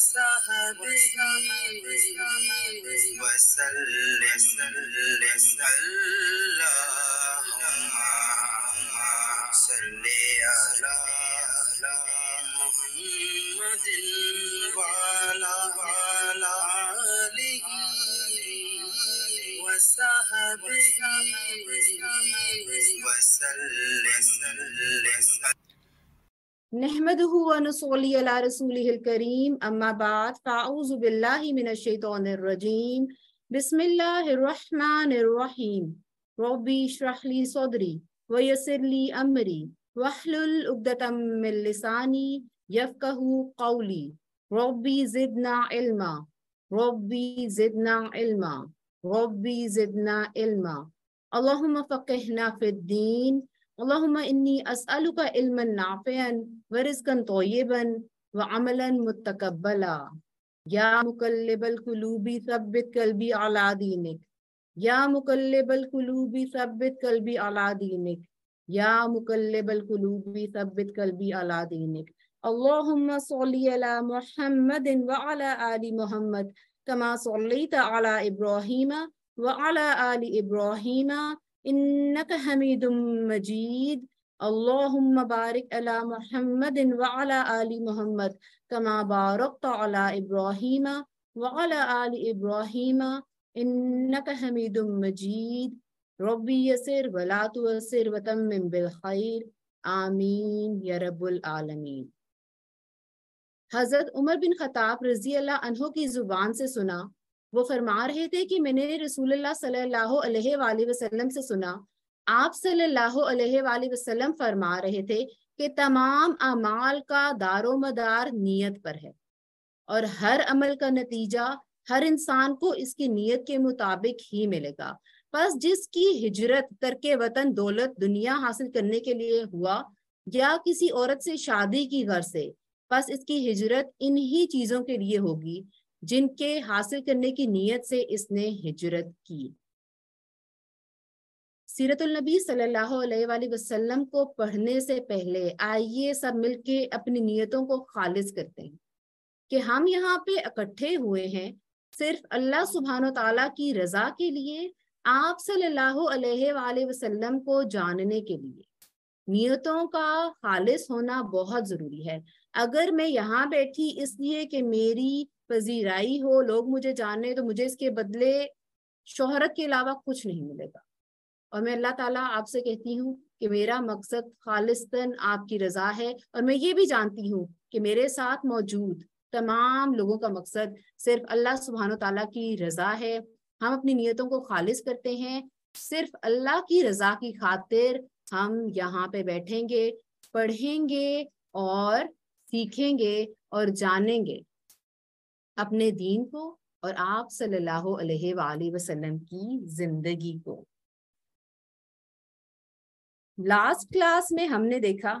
وسهبه وسلم اللهم صل على محمد وعلى وعلى آله وسهبه وسلم نحمده ونصلي على رسوله الكريم أما بعد فأعوذ بالله من الشيطان الرجيم بسم الله الرحمن الرحيم ربي اشرح لي صدري ويسر لي أمري واحلل عقدة من لساني يفقه قولي ربي زدنا علما ربي زدنا علما ربي زدنا علما اللهم فقهنا في الدين اللهم إني أسألك علما نافعا ورزقا طيبا وعملا متقبلا يا مقلب القلوب ثبت قلبي على دينك يا مقلب القلوب ثبت قلبي على دينك يا مقلب القلوب ثبت قلبي على دينك اللهم صل على محمد وعلى آل محمد كما صليت على إبراهيم وعلى آل إبراهيم إنك حميد مجيد اللهم بارك على محمد وعلى آل محمد كما باركت على إبراهيم وعلى آل إبراهيم إنك حميد مجيد ربي يسر ولا تؤسر وتمم بالخير آمين يا رب العالمين حضرت عمر بن خطاب رضی اللہ عنہ کی زبان سے سنا वो फरमा रहे थे कि मैंने रसूल वसल्लम से सुना आप सल्लल्लाहु वसल्लम फरमा रहे थे कि तमाम अमाल का दारो मदार नीयत पर है और हर अमल का नतीजा हर इंसान को इसकी नीयत के मुताबिक ही मिलेगा बस जिसकी हिजरत तरके वतन दौलत दुनिया हासिल करने के लिए हुआ या किसी औरत से शादी की घर से बस इसकी हिजरत इन्हीं चीजों के लिए होगी जिनके हासिल करने की नीयत से इसने हिजरत की सीरतुल नबी सल्लल्लाहु अलैहि वसल्लम को पढ़ने से पहले आइए सब मिलके अपनी नीयतों को खालिज करते हैं कि हम यहाँ पे इकट्ठे हुए हैं सिर्फ अल्लाह सुबहान तला की रजा के लिए आप सल्लल्लाहु अलैहि वसल्लम को जानने के लिए नियतों का खालिश होना बहुत जरूरी है अगर मैं यहाँ बैठी इसलिए कि मेरी पजीराई हो लोग मुझे जाने तो मुझे इसके बदले शोहरत के अलावा कुछ नहीं मिलेगा और मैं अल्लाह ताला आपसे कहती हूँ कि मेरा मकसद खालिस्तन आपकी रजा है और मैं ये भी जानती हूँ कि मेरे साथ मौजूद तमाम लोगों का मकसद सिर्फ अल्लाह सुबहान तला की रजा है हम अपनी नीयतों को खालिज करते हैं सिर्फ अल्लाह की रजा की खातिर हम यहाँ पे बैठेंगे पढ़ेंगे और सीखेंगे और जानेंगे अपने दीन को और आप सल्लल्लाहु अलैहि वसल्लम की जिंदगी को लास्ट क्लास में हमने देखा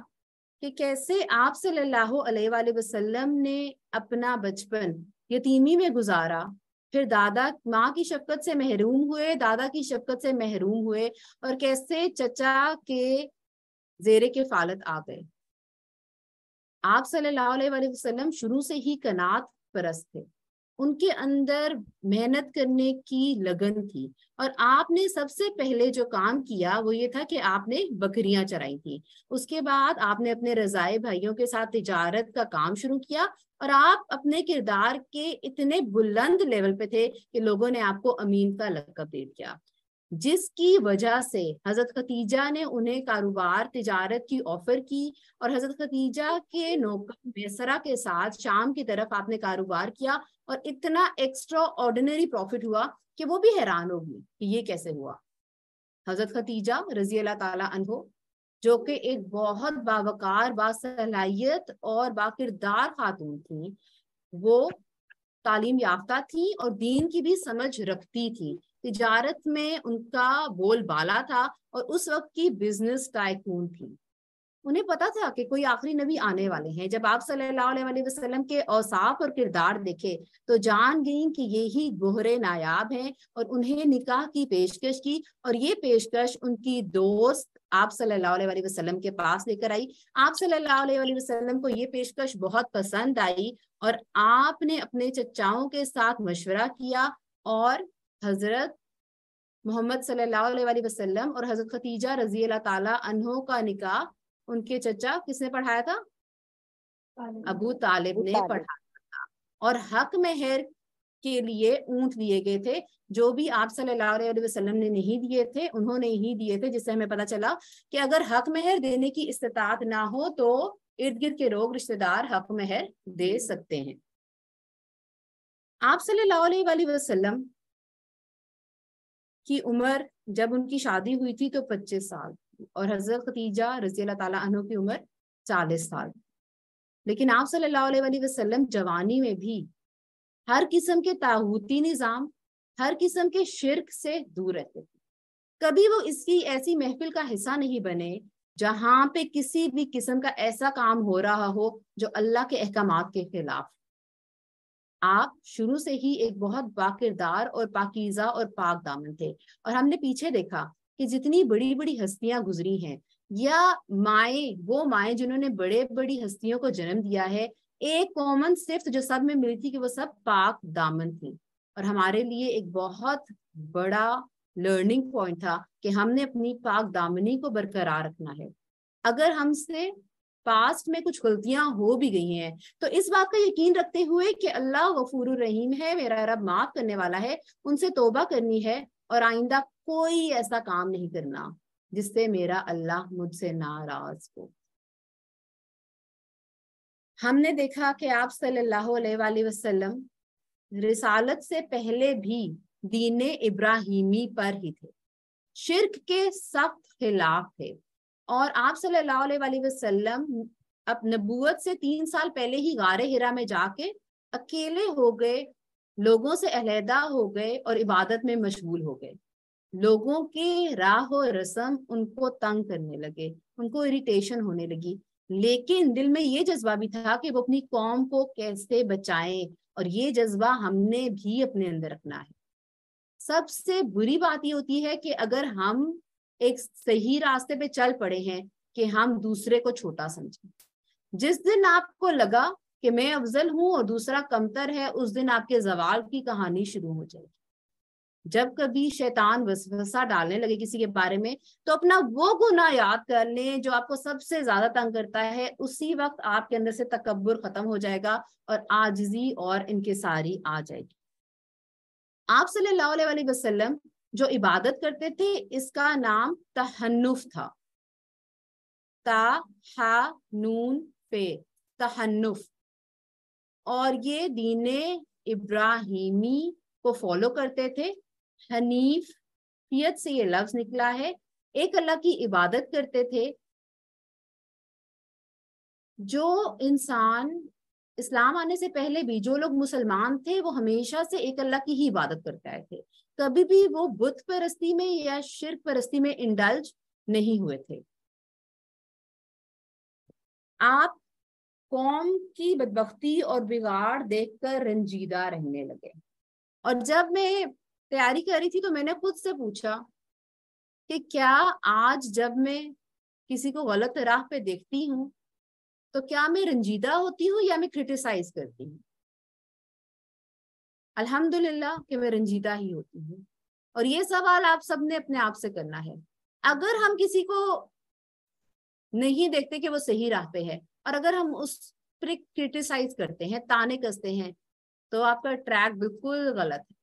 कि कैसे आप सल्लल्लाहु अलैहि वसल्लम ने अपना बचपन यतीमी में गुजारा फिर दादा माँ की शफकत से महरूम हुए दादा की शफकत से महरूम हुए और कैसे चचा के जेरे के फालत आ गए आप सल्लल्लाहु अलैहि वसल्लम शुरू से ही कनात परस्त थे उनके अंदर मेहनत करने की लगन थी और आपने सबसे पहले जो काम किया वो ये था कि आपने बकरियां चराई थी उसके बाद आपने अपने रजाए भाइयों के साथ तजारत का काम शुरू किया और आप अपने किरदार के इतने बुलंद लेवल पे थे कि लोगों ने आपको अमीन का लकब दे दिया जिसकी वजह से हजरत खतीजा ने उन्हें कारोबार तिजारत की ऑफर की और हजरत खतीजा के नौकर मैसरा के साथ शाम की तरफ आपने कारोबार किया और इतना एक्स्ट्रा ऑर्डिनरी प्रॉफिट हुआ कि वो भी हैरान होगी कि ये कैसे हुआ हजरत खतीजा रजी अल्लाह तला जो कि एक बहुत बावकार बासलाहियत और बाकिरदार खातून थी वो तालीम याफ्ता थी और दीन की भी समझ रखती थी तिजारत में उनका बोलबाला था और उस वक्त की बिजनेस टाइकून थी उन्हें पता था कि कोई आखिरी नबी आने वाले हैं जब आप सल्लल्लाहु अलैहि वसल्लम के औसाफ और किरदार देखे तो जान गई कि ये ही गोहरे नायाब हैं और उन्हें निकाह की पेशकश की और ये पेशकश उनकी दोस्त आप सल्लल्लाहु अलैहि वसल्लम के पास लेकर आई आप सल्लल्लाहु अलैहि वसल्लम को ये पेशकश बहुत पसंद आई और आपने अपने चचाओं के साथ मशवरा किया और हज़रत मोहम्मद सल्लल्लाहु वसल्लम और हज़रत खतीजा रजी अल्लाह का निका उनके चचा किसने पढ़ाया था अबू तालिब ने पढ़ाया था और हक मेहर के लिए ऊंट दिए गए थे जो भी आप सल्लल्लाहु अलैहि वसल्लम ने नहीं दिए थे उन्होंने ही दिए थे जिससे हमें पता चला कि अगर हक मेहर देने की इस्तात ना हो तो इर्द गिर्द के रोग रिश्तेदार हक मेहर दे सकते हैं आप सल्लल्लाहु अलैहि वसल्लम की उम्र जब उनकी शादी हुई थी तो 25 साल और हजरत खतीजा रजी अल्लाह की उम्र 40 साल लेकिन आप सल्लल्लाहु वसल्लम जवानी में भी हर किस्म के ताहूती निज़ाम हर किस्म के शिरक से दूर रहते थे कभी वो इसकी ऐसी महफिल का हिस्सा नहीं बने जहां पे किसी भी किस्म का ऐसा काम हो रहा हो जो अल्लाह के अहकाम के खिलाफ आप शुरू से ही एक बहुत बाकिरदार और पाकिजा और पाक दामन थे और हमने पीछे देखा कि जितनी बड़ी बड़ी हस्तियां गुजरी हैं या माए वो माए जिन्होंने बड़े बड़ी हस्तियों को जन्म दिया है एक कॉमन सिर्फ जो सब में मिली थी कि वो सब पाक दामन थी और हमारे लिए एक बहुत बड़ा लर्निंग पॉइंट था कि हमने अपनी पाक दामनी को बरकरार रखना है अगर हमसे पास्ट में कुछ गलतियां हो भी गई हैं तो इस बात का यकीन रखते हुए कि अल्लाह गफूर रहीम है मेरा रब माफ करने वाला है उनसे तोबा करनी है और आइंदा कोई ऐसा काम नहीं करना जिससे मेरा अल्लाह मुझसे नाराज हो हमने देखा कि आप सल्लल्लाहु अलैहि वसल्लम रिसालत से पहले भी दीन इब्राहिमी पर ही थे शिरक के सख्त खिलाफ थे और आप सल्लाम अब नबूत से तीन साल पहले ही गारे हिरा में जाके अकेले हो गए लोगों से अलहदा हो गए और इबादत में मशगूल हो गए लोगों के राह और रसम उनको तंग करने लगे उनको इरिटेशन होने लगी लेकिन दिल में ये जज्बा भी था कि वो अपनी कौम को कैसे बचाएं और ये जज्बा हमने भी अपने अंदर रखना है सबसे बुरी बात ये होती है कि अगर हम एक सही रास्ते पे चल पड़े हैं कि हम दूसरे को छोटा समझें जिस दिन आपको लगा कि मैं अफजल हूं और दूसरा कमतर है उस दिन आपके जवाल की कहानी शुरू हो जाएगी जब कभी शैतान वसवसा डालने लगे किसी के बारे में तो अपना वो गुना याद कर लें जो आपको सबसे ज्यादा तंग करता है उसी वक्त आपके अंदर से तकबर खत्म हो जाएगा और आजजी और इनके सारी आ जाएगी आप सल्लल्लाहु अलैहि वसल्लम जो इबादत करते थे इसका नाम तहन्नुफ था ता हा नून पे तहन्नुफ और ये दीन इब्राहिमी को फॉलो करते थे हनीफियत से ये लफ्ज निकला है एक अल्लाह की इबादत करते थे जो इंसान इस्लाम आने से पहले भी जो लोग मुसलमान थे वो हमेशा से एक अल्लाह की ही इबादत करते आए थे कभी भी वो बुत परस्ती में या शिरक परस्ती में इंडल्ज नहीं हुए थे आप कौम की बदबख्ती और बिगाड़ देखकर रंजीदा रहने लगे और जब मैं तैयारी कर रही थी तो मैंने खुद से पूछा कि क्या आज जब मैं किसी को गलत राह पे देखती हूँ तो क्या मैं रंजीदा होती हूँ या मैं क्रिटिसाइज करती हूँ अल्हम्दुलिल्लाह कि मैं रंजीदा ही होती हूँ और ये सवाल आप सबने अपने आप से करना है अगर हम किसी को नहीं देखते कि वो सही राह पे है और अगर हम उस पर क्रिटिसाइज करते हैं ताने कसते हैं तो आपका ट्रैक बिल्कुल गलत है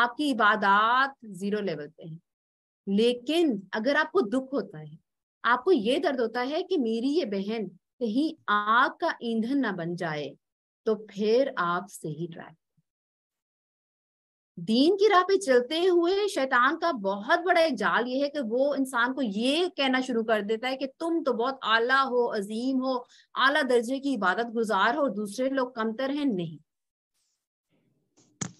आपकी इबादत जीरो लेवल पे है लेकिन अगर आपको दुख होता है आपको ये दर्द होता है कि मेरी ये बहन कहीं आग का ईंधन ना बन जाए तो फिर आप सही ट्रैक दीन की राह पे चलते हुए शैतान का बहुत बड़ा एक जाल ये है कि वो इंसान को ये कहना शुरू कर देता है कि तुम तो बहुत आला हो अजीम हो आला दर्जे की इबादत गुजार हो और दूसरे लोग कमतर हैं नहीं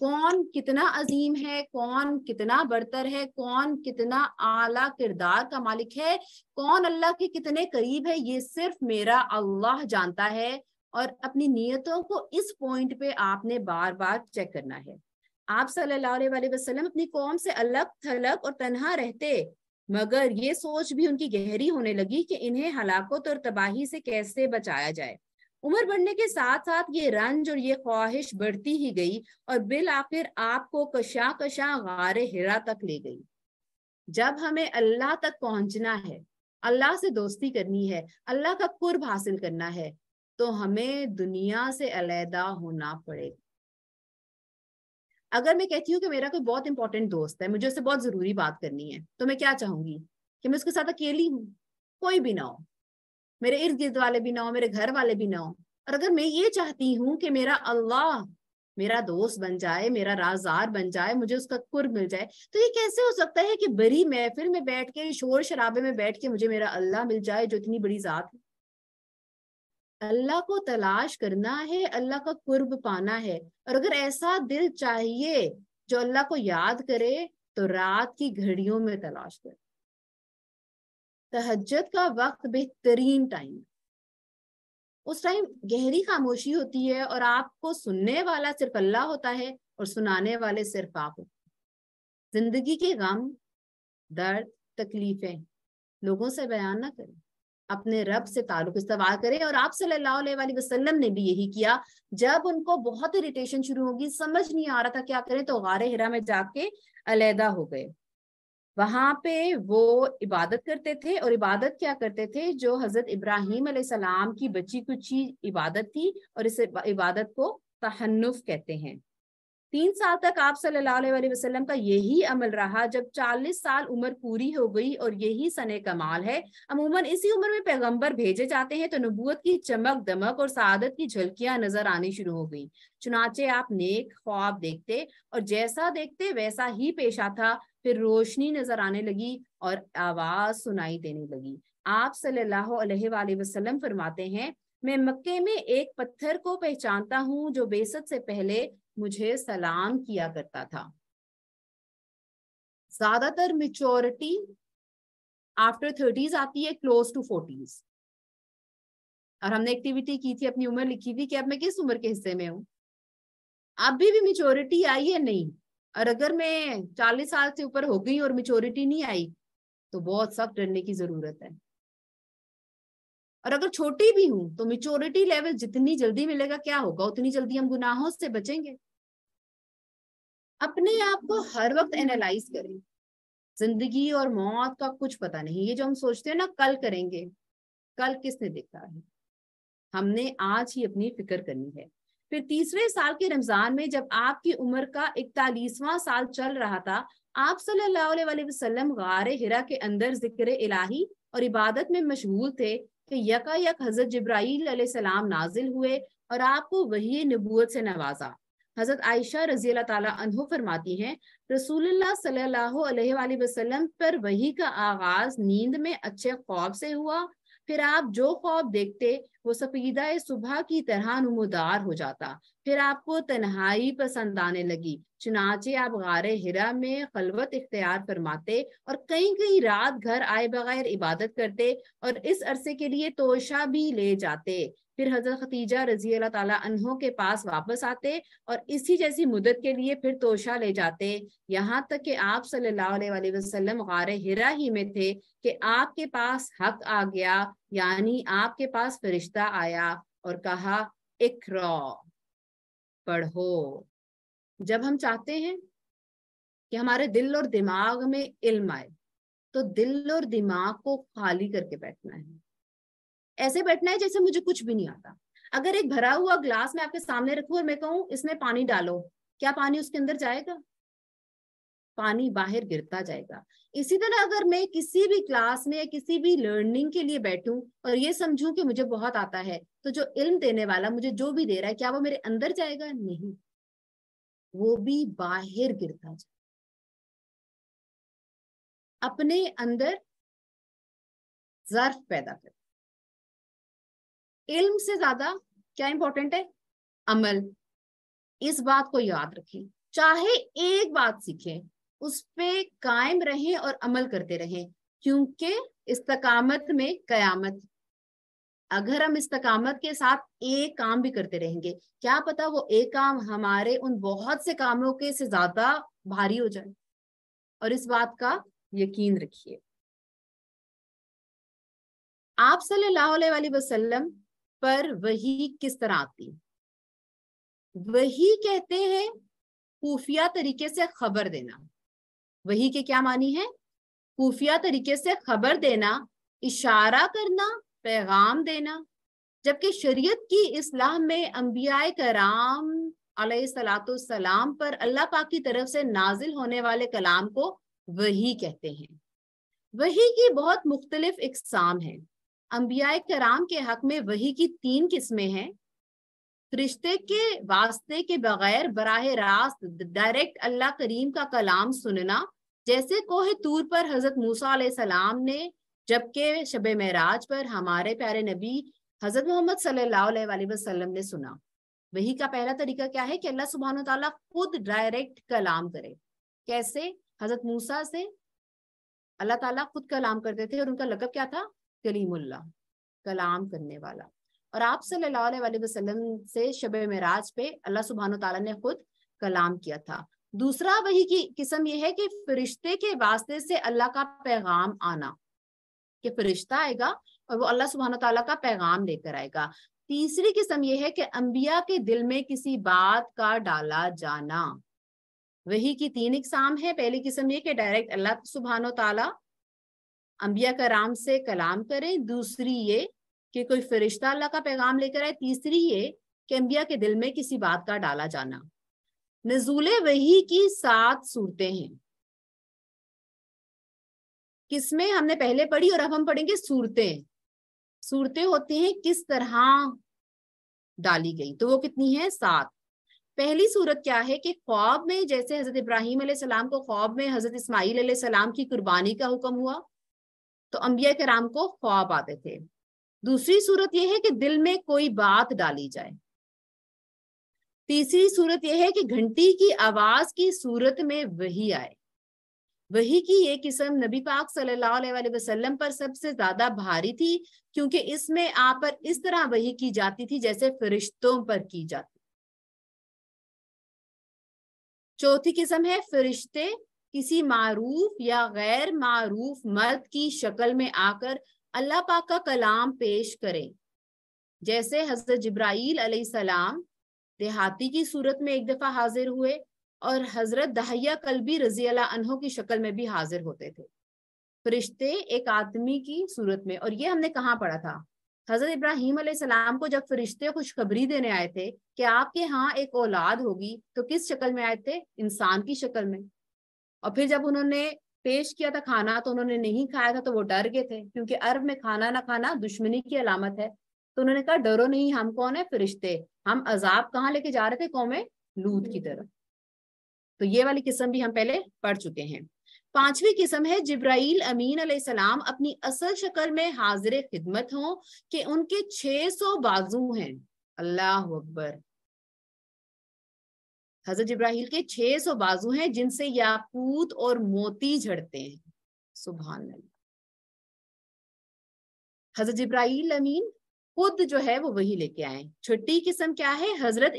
कौन कितना अजीम है कौन कितना बढ़तर है कौन कितना आला किरदार का मालिक है कौन अल्लाह के कितने करीब है ये सिर्फ मेरा अल्लाह जानता है और अपनी नीयतों को इस पॉइंट पे आपने बार बार चेक करना है आप सल्लाम अपनी कौम से अलग थलग और तनहा रहते मगर ये सोच भी उनकी गहरी होने लगी कि इन्हें हलाकत और तबाही से कैसे बचाया जाए उम्र बढ़ने के साथ साथ ये रंज और ये ख्वाहिश बढ़ती ही गई और बिल आखिर आपको कशा कशा गार हिरा तक ले गई जब हमें अल्लाह तक पहुंचना है अल्लाह से दोस्ती करनी है अल्लाह का कुर्ब हासिल करना है तो हमें दुनिया से अलहदा होना पड़ेगा अगर मैं कहती हूँ कि मेरा कोई बहुत इंपॉर्टेंट दोस्त है मुझे उससे बहुत जरूरी बात करनी है तो मैं क्या चाहूंगी कि मैं उसके साथ अकेली हूँ कोई भी ना हो मेरे इर्द गिर्द वाले भी ना हो मेरे घर वाले भी ना हो और अगर मैं ये चाहती हूँ कि मेरा अल्लाह मेरा दोस्त बन जाए मेरा राजार बन जाए मुझे उसका कुर्ब मिल जाए तो ये कैसे हो सकता है कि बड़ी महफिल में बैठ के शोर शराबे में बैठ के मुझे मेरा अल्लाह मिल जाए जो इतनी बड़ी जात है अल्लाह को तलाश करना है अल्लाह का कुर्ब पाना है और अगर ऐसा दिल चाहिए जो अल्लाह को याद करे तो रात की घड़ियों में तलाश करे तहजत का वक्त बेहतरीन टाइम उस टाइम गहरी खामोशी होती है और आपको सुनने वाला सिर्फ अल्लाह होता है और सुनाने वाले सिर्फ आप होते जिंदगी के गम दर्द तकलीफें लोगों से बयान ना करें अपने रब से ताल्लुक इस्तेवाल करें और आप सल्लल्लाहु अलैहि वसल्लम ने भी यही किया जब उनको बहुत इरिटेशन शुरू होगी समझ नहीं आ रहा था क्या करें तो गार हिरा में जाके अलहदा हो गए वहां पे वो इबादत करते थे और इबादत क्या करते थे जो हजरत इब्राहिम सलाम की बची कुछ चीज इबादत थी और इस इबादत को तहन्नुफ कहते हैं तीन साल तक आप सल्लल्लाहु अलैहि वसल्लम का यही अमल रहा जब चालीस साल उम्र पूरी हो गई और यही सने कमाल है अमूमन इसी उम्र में पैगंबर भेजे जाते हैं तो नबूत की चमक दमक और सादत की झलकियां नजर आनी शुरू हो गई चुनाचे आप नेक ख्वाब देखते और जैसा देखते वैसा ही पेशा था फिर रोशनी नजर आने लगी और आवाज सुनाई देने लगी आप सल्लाम फरमाते हैं मैं मक्के में एक पत्थर को पहचानता हूँ जो बेसत से पहले मुझे सलाम किया करता था ज्यादातर मेच्योरिटी आफ्टर थर्टीज आती है क्लोज टू फोर्टीज और हमने एक्टिविटी की थी अपनी उम्र लिखी थी कि अब मैं किस उम्र के हिस्से में हूं अभी भी मेच्योरिटी आई है नहीं और अगर मैं चालीस साल से ऊपर हो गई और मेच्योरिटी नहीं आई तो बहुत सख्त डरने की जरूरत है और अगर छोटी भी हूं तो मिच्योरिटी लेवल जितनी जल्दी मिलेगा क्या होगा उतनी जल्दी हम गुनाहों से बचेंगे अपने आप को हर वक्त एनालाइज करें जिंदगी और मौत का कुछ पता नहीं ये जो हम सोचते हैं ना कल करेंगे कल किसने देखा है हमने आज ही अपनी फिक्र करनी है फिर तीसरे साल के रमजान में जब आपकी उम्र का इकतालीसवां साल चल रहा था आप सल्लल्लाहु अलैहि वसल्लम गारे हिरा के अंदर जिक्र इलाही और इबादत में मशगूल थे कि यकायक हजरत जब्राईल सलाम नाजिल हुए और आपको वही नबूत से नवाजा हजरत आयशा रजी तह फरमाती हैं रसूलुल्लाह सल्लल्लाहु अलैहि वसल्लम पर वही का आगाज नींद में अच्छे ख्वाब से हुआ फिर आप जो ख्वाब देखते वो सफीदा सुबह की तरह नमोदार हो जाता फिर आपको तन्हाई पसंद आने लगी चुनाचे आप गार हिरा में खलवत इख्तियार फरमाते और कई कई रात घर आए बगैर इबादत करते और इस अरसे के लिए तोशा भी ले जाते फिर हजरत खतीजा रजी अल्लाह ताला अनहों के पास वापस आते और इसी जैसी मुदत के लिए फिर तोशा ले जाते यहाँ तक कि आप सल्लाम गार हिरा ही में थे कि आपके पास हक आ गया यानी आपके पास फरिश्ता आया और कहा एक पढ़ो जब हम चाहते हैं कि हमारे दिल और दिमाग में इल्म आए तो दिल और दिमाग को खाली करके बैठना है ऐसे बैठना है जैसे मुझे कुछ भी नहीं आता अगर एक भरा हुआ ग्लास मैं आपके सामने रखू और मैं कहूँ इसमें पानी डालो क्या पानी उसके अंदर जाएगा पानी बाहर गिरता जाएगा इसी तरह अगर मैं किसी भी क्लास में या किसी भी लर्निंग के लिए बैठूं और ये समझूं कि मुझे बहुत आता है तो जो इल्म देने वाला मुझे जो भी दे रहा है क्या वो मेरे अंदर जाएगा नहीं वो भी बाहर गिरता जाएगा अपने अंदर जर्फ पैदा कर इल्म से ज्यादा क्या इंपॉर्टेंट है अमल इस बात को याद रखें चाहे एक बात सीखें उस पर कायम रहें और अमल करते रहें क्योंकि इस्तकामत में कयामत अगर हम इस्तकामत के साथ एक काम भी करते रहेंगे क्या पता वो एक काम हमारे उन बहुत से कामों के से ज्यादा भारी हो जाए और इस बात का यकीन रखिए आप सल्लल्लाहु अलैहि वसल्लम पर वही किस तरह आती वही कहते हैं खुफिया तरीके से खबर देना वही के क्या मानी है खुफिया तरीके से खबर देना इशारा करना पैगाम देना जबकि शरीयत की इस्लाह में अम्बिया कराम सलाम पर अल्लाह पाक की तरफ से नाजिल होने वाले कलाम को वही कहते हैं वही की बहुत मुख्तलिफ इकसाम है अम्बिया कराम के हक में वही की तीन किस्में हैं रिश्ते के वास्ते के बगैर बराह रास्त डायरेक्ट अल्लाह करीम का कलाम सुनना जैसे कोह तूर पर हजरत मूसा सलाम ने जबकि शब महराज पर हमारे प्यारे नबी हजरत मोहम्मद सल्लल्लाहु वसल्लम ने सुना वही का पहला तरीका क्या है कि अल्लाह सुबहान तला खुद डायरेक्ट कलाम करे कैसे हजरत मूसा से अल्लाह ताला खुद कलाम करते थे और उनका लकब क्या था कलीमुल्ला कलाम करने वाला और आप सल्लल्लाहु वसल्लम से शब मराज पे अल्लाह सुबहान तला ने खुद कलाम किया था दूसरा वही की किस्म यह है कि फरिश्ते के वास्ते से अल्लाह का पैगाम आना कि फरिश्ता आएगा और वो अल्लाह सुबहान तला का पैगाम लेकर आएगा तीसरी किस्म यह है कि अंबिया के दिल में किसी बात का डाला जाना वही की तीन इकसाम है पहली किस्म ये कि डायरेक्ट अल्लाह सुबहान तला अम्बिया कराम से कलाम करें दूसरी ये कि कोई फरिश्ता अल्लाह का पैगाम लेकर आए तीसरी ये कि अम्बिया के दिल में किसी बात का डाला जाना नजूल वही की सात सूरतें हैं किसमें हमने पहले पढ़ी और अब हम पढ़ेंगे सूरतें सूरतें होती हैं किस तरह डाली गई तो वो कितनी है सात पहली सूरत क्या है कि ख्वाब में जैसे हजरत इब्राहिम को ख्वाब में हजरत इस्माईल की कुर्बानी का हुक्म हुआ तो अंबिया के राम को ख्वाब आते थे दूसरी सूरत यह है कि दिल में कोई बात डाली जाए तीसरी सूरत यह है कि घंटी की आवाज की सूरत में वही आए वही की ये किस्म नबी पाक सल्लल्लाहु अलैहि वसल्लम पर सबसे ज्यादा भारी थी क्योंकि इसमें आप पर इस तरह वही की जाती थी जैसे फरिश्तों पर की जाती चौथी किस्म है फरिश्ते किसी मारूफ या गैर मारूफ मर्द की शक्ल में आकर अल्लाह पाक का कलाम पेश करें जैसे हजरत जब्राईल सलाम देहाती की सूरत में एक दफा हाजिर हुए और हजरत दहिया भी रजी अनहों की शक्ल में भी हाजिर होते थे फरिश्ते एक आदमी की सूरत में और ये हमने कहाँ पढ़ा था हजरत इब्राहिम सलाम को जब फरिश्ते खुशखबरी देने आए थे कि आपके यहाँ एक औलाद होगी तो किस शक्ल में आए थे इंसान की शक्ल में और फिर जब उन्होंने पेश किया था खाना तो उन्होंने नहीं खाया था तो वो डर गए थे क्योंकि अरब में खाना ना खाना दुश्मनी की अलामत है तो उन्होंने कहा डरो नहीं हम कौन है फरिश्ते हम अजाब कहाँ लेके जा रहे थे कौमे लूत की तरफ तो ये वाली किस्म भी हम पहले पढ़ चुके हैं पांचवी किस्म है जिब्राइल अमीन सलाम अपनी असल शक्ल में हाजिर खिदमत हों कि उनके 600 बाजू हैं अल्लाह अकबर हजरत इब्राहिम के 600 बाजू हैं जिनसे याकूत और मोती झड़ते हैं सुबह हजरत इब्राहिम अमीन खुद जो है वो वही लेके आए छुट्टी किस्म क्या है हजरत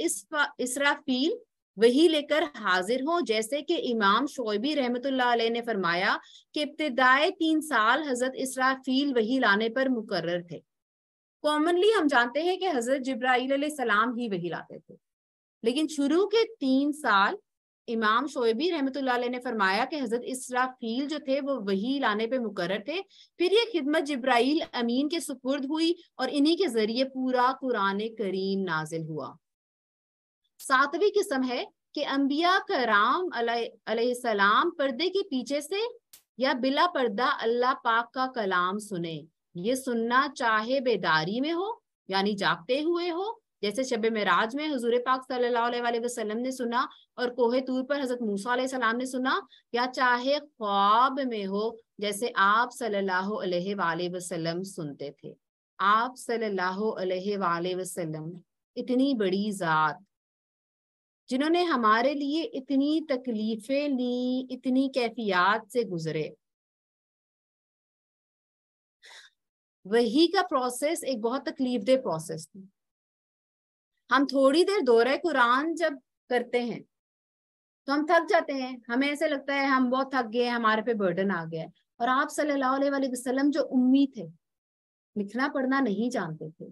इसराफील वही लेकर हाजिर हो जैसे कि इमाम शोबी रहमत ने फरमाया कि इब्तदाए तीन साल हजरत इसराफील वही लाने पर मुकर्र थे कॉमनली हम जानते हैं कि हजरत जब्राईल सलाम ही वही लाते थे लेकिन शुरू के तीन साल इमाम शोएबी रहमतुल्लाह ने फरमाया कि हजरत इसराफील जो थे वो वही लाने पे मुकर थे फिर ये खिदमत जब्राइल अमीन के सुपुर्द हुई और इन्हीं के जरिए पूरा कुरान करीम नाजिल हुआ सातवीं किस्म है कि अम्बिया कराम सलाम पर्दे के पीछे से या बिला पर्दा अल्लाह पाक का कलाम सुने ये सुनना चाहे बेदारी में हो यानी जागते हुए हो जैसे शब मराज में हजूर पाक सल्लाम ने सुना और कोहे तूर पर हजरत मूसा ने सुना या चाहे ख्वाब में हो जैसे आप सल्लाम सुनते थे आप सल्लाम इतनी बड़ी जात जिन्होंने हमारे लिए इतनी तकलीफें ली इतनी कैफियात से गुजरे वही का प्रोसेस एक बहुत तकलीफ दे प्रोसेस थी हम थोड़ी देर दौरे कुरान जब करते हैं तो हम थक जाते हैं हमें ऐसे लगता है हम बहुत थक गए हमारे पे बर्डन आ गया है और आप सल्लल्लाहु अलैहि वसल्लम जो उम्मीद थे लिखना पढ़ना नहीं जानते थे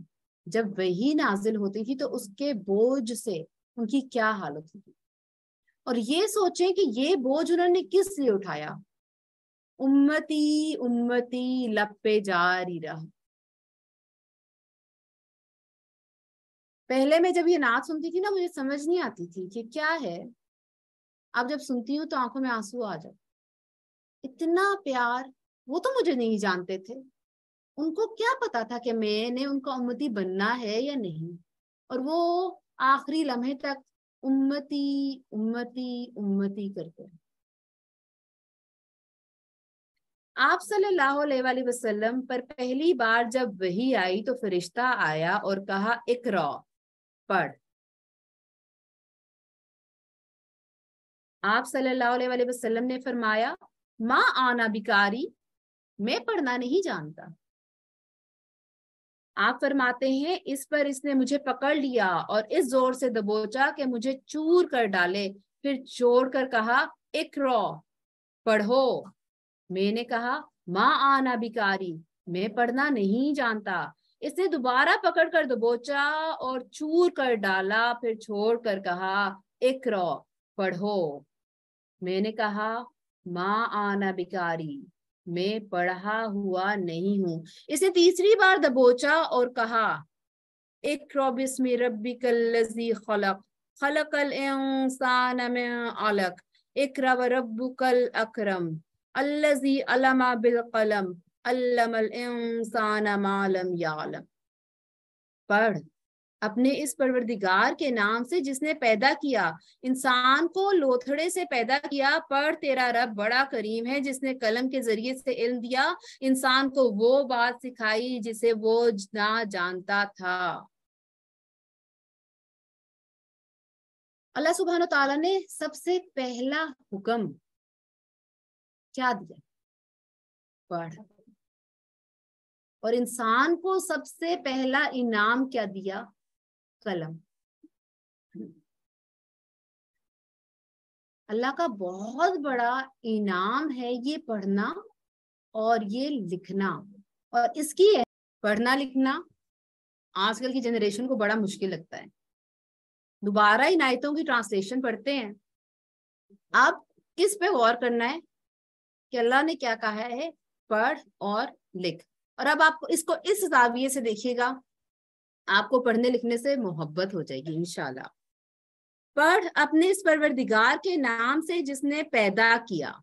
जब वही नाजिल होती थी तो उसके बोझ से उनकी क्या हालत होती और ये सोचें कि ये बोझ उन्होंने किस लिए उठाया उम्मती उम्मती लपे जा रही रहा पहले मैं जब ये नाच सुनती थी ना मुझे समझ नहीं आती थी कि क्या है अब जब सुनती हूँ तो आंखों में आंसू आ जाते इतना प्यार वो तो मुझे नहीं जानते थे उनको क्या पता था कि मैंने उनका उम्मती बनना है या नहीं और वो आखिरी लम्हे तक उम्मती उम्मती उम्मती करते हैं आप सल्लल्लाहु अलैहि वसल्लम पर पहली बार जब वही आई तो फरिश्ता आया और कहा इकरा पढ़ आप सल्लल्लाहु अलैहि वसल्लम ने फरमाया माँ आना बिकारी मैं पढ़ना नहीं जानता आप फरमाते हैं इस पर इसने मुझे पकड़ लिया और इस जोर से दबोचा कि मुझे चूर कर डाले फिर छोड़ कर कहा इकरो पढ़ो मैंने कहा माँ आना बिकारी मैं पढ़ना नहीं जानता इसने दोबारा पकड़ कर दबोचा और चूर कर डाला फिर छोड़ कर कहा एक पढ़ो मैंने कहा माँ आना बिकारी मैं पढ़ा हुआ नहीं हूं इसने तीसरी बार दबोचा और कहा एक बिस्मि रबी लजी खलक खलकल इंसान में अलक इकरा व रब्बुकल अकरम अल्लजी अलमा बिल कलम यालम पढ़ अपने इस परवरदिगार के नाम से जिसने पैदा किया इंसान को लोथड़े से पैदा किया पढ़ तेरा रब बड़ा करीम है जिसने कलम के जरिए से इल्म दिया इंसान को वो बात सिखाई जिसे वो ना जानता था अल्लाह सुबहान तला ने सबसे पहला हुक्म क्या दिया पढ़ और इंसान को सबसे पहला इनाम क्या दिया कलम अल्लाह का बहुत बड़ा इनाम है ये पढ़ना और ये लिखना और इसकी है पढ़ना लिखना आजकल की जनरेशन को बड़ा मुश्किल लगता है दोबारा इन आयतों की ट्रांसलेशन पढ़ते हैं अब इस पे गौर करना है कि अल्लाह ने क्या कहा है पढ़ और लिख और अब आप इसको इस जाविये से देखिएगा आपको पढ़ने लिखने से मोहब्बत हो जाएगी इनशाला पढ़ अपने इस परवरदिगार के नाम से जिसने पैदा किया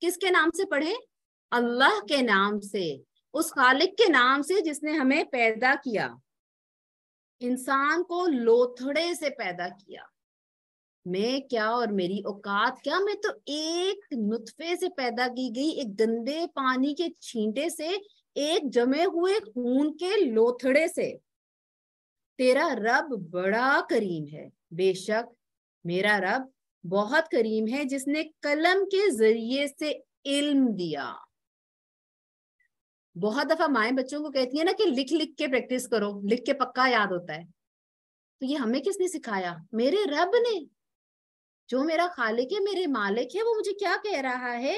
किसके नाम से पढ़े अल्लाह के नाम से उस खालिक के नाम से जिसने हमें पैदा किया इंसान को लोथड़े से पैदा किया मैं क्या और मेरी औकात क्या मैं तो एक नुतफे से पैदा की गई एक गंदे पानी के छींटे से एक जमे हुए खून के लोथड़े से तेरा रब बड़ा करीम है बेशक मेरा रब बहुत करीम है जिसने कलम के जरिए से इल्म दिया बहुत दफा माए बच्चों को कहती है ना कि लिख लिख के प्रैक्टिस करो लिख के पक्का याद होता है तो ये हमें किसने सिखाया मेरे रब ने जो मेरा खालिक है मेरे मालिक है वो मुझे क्या कह रहा है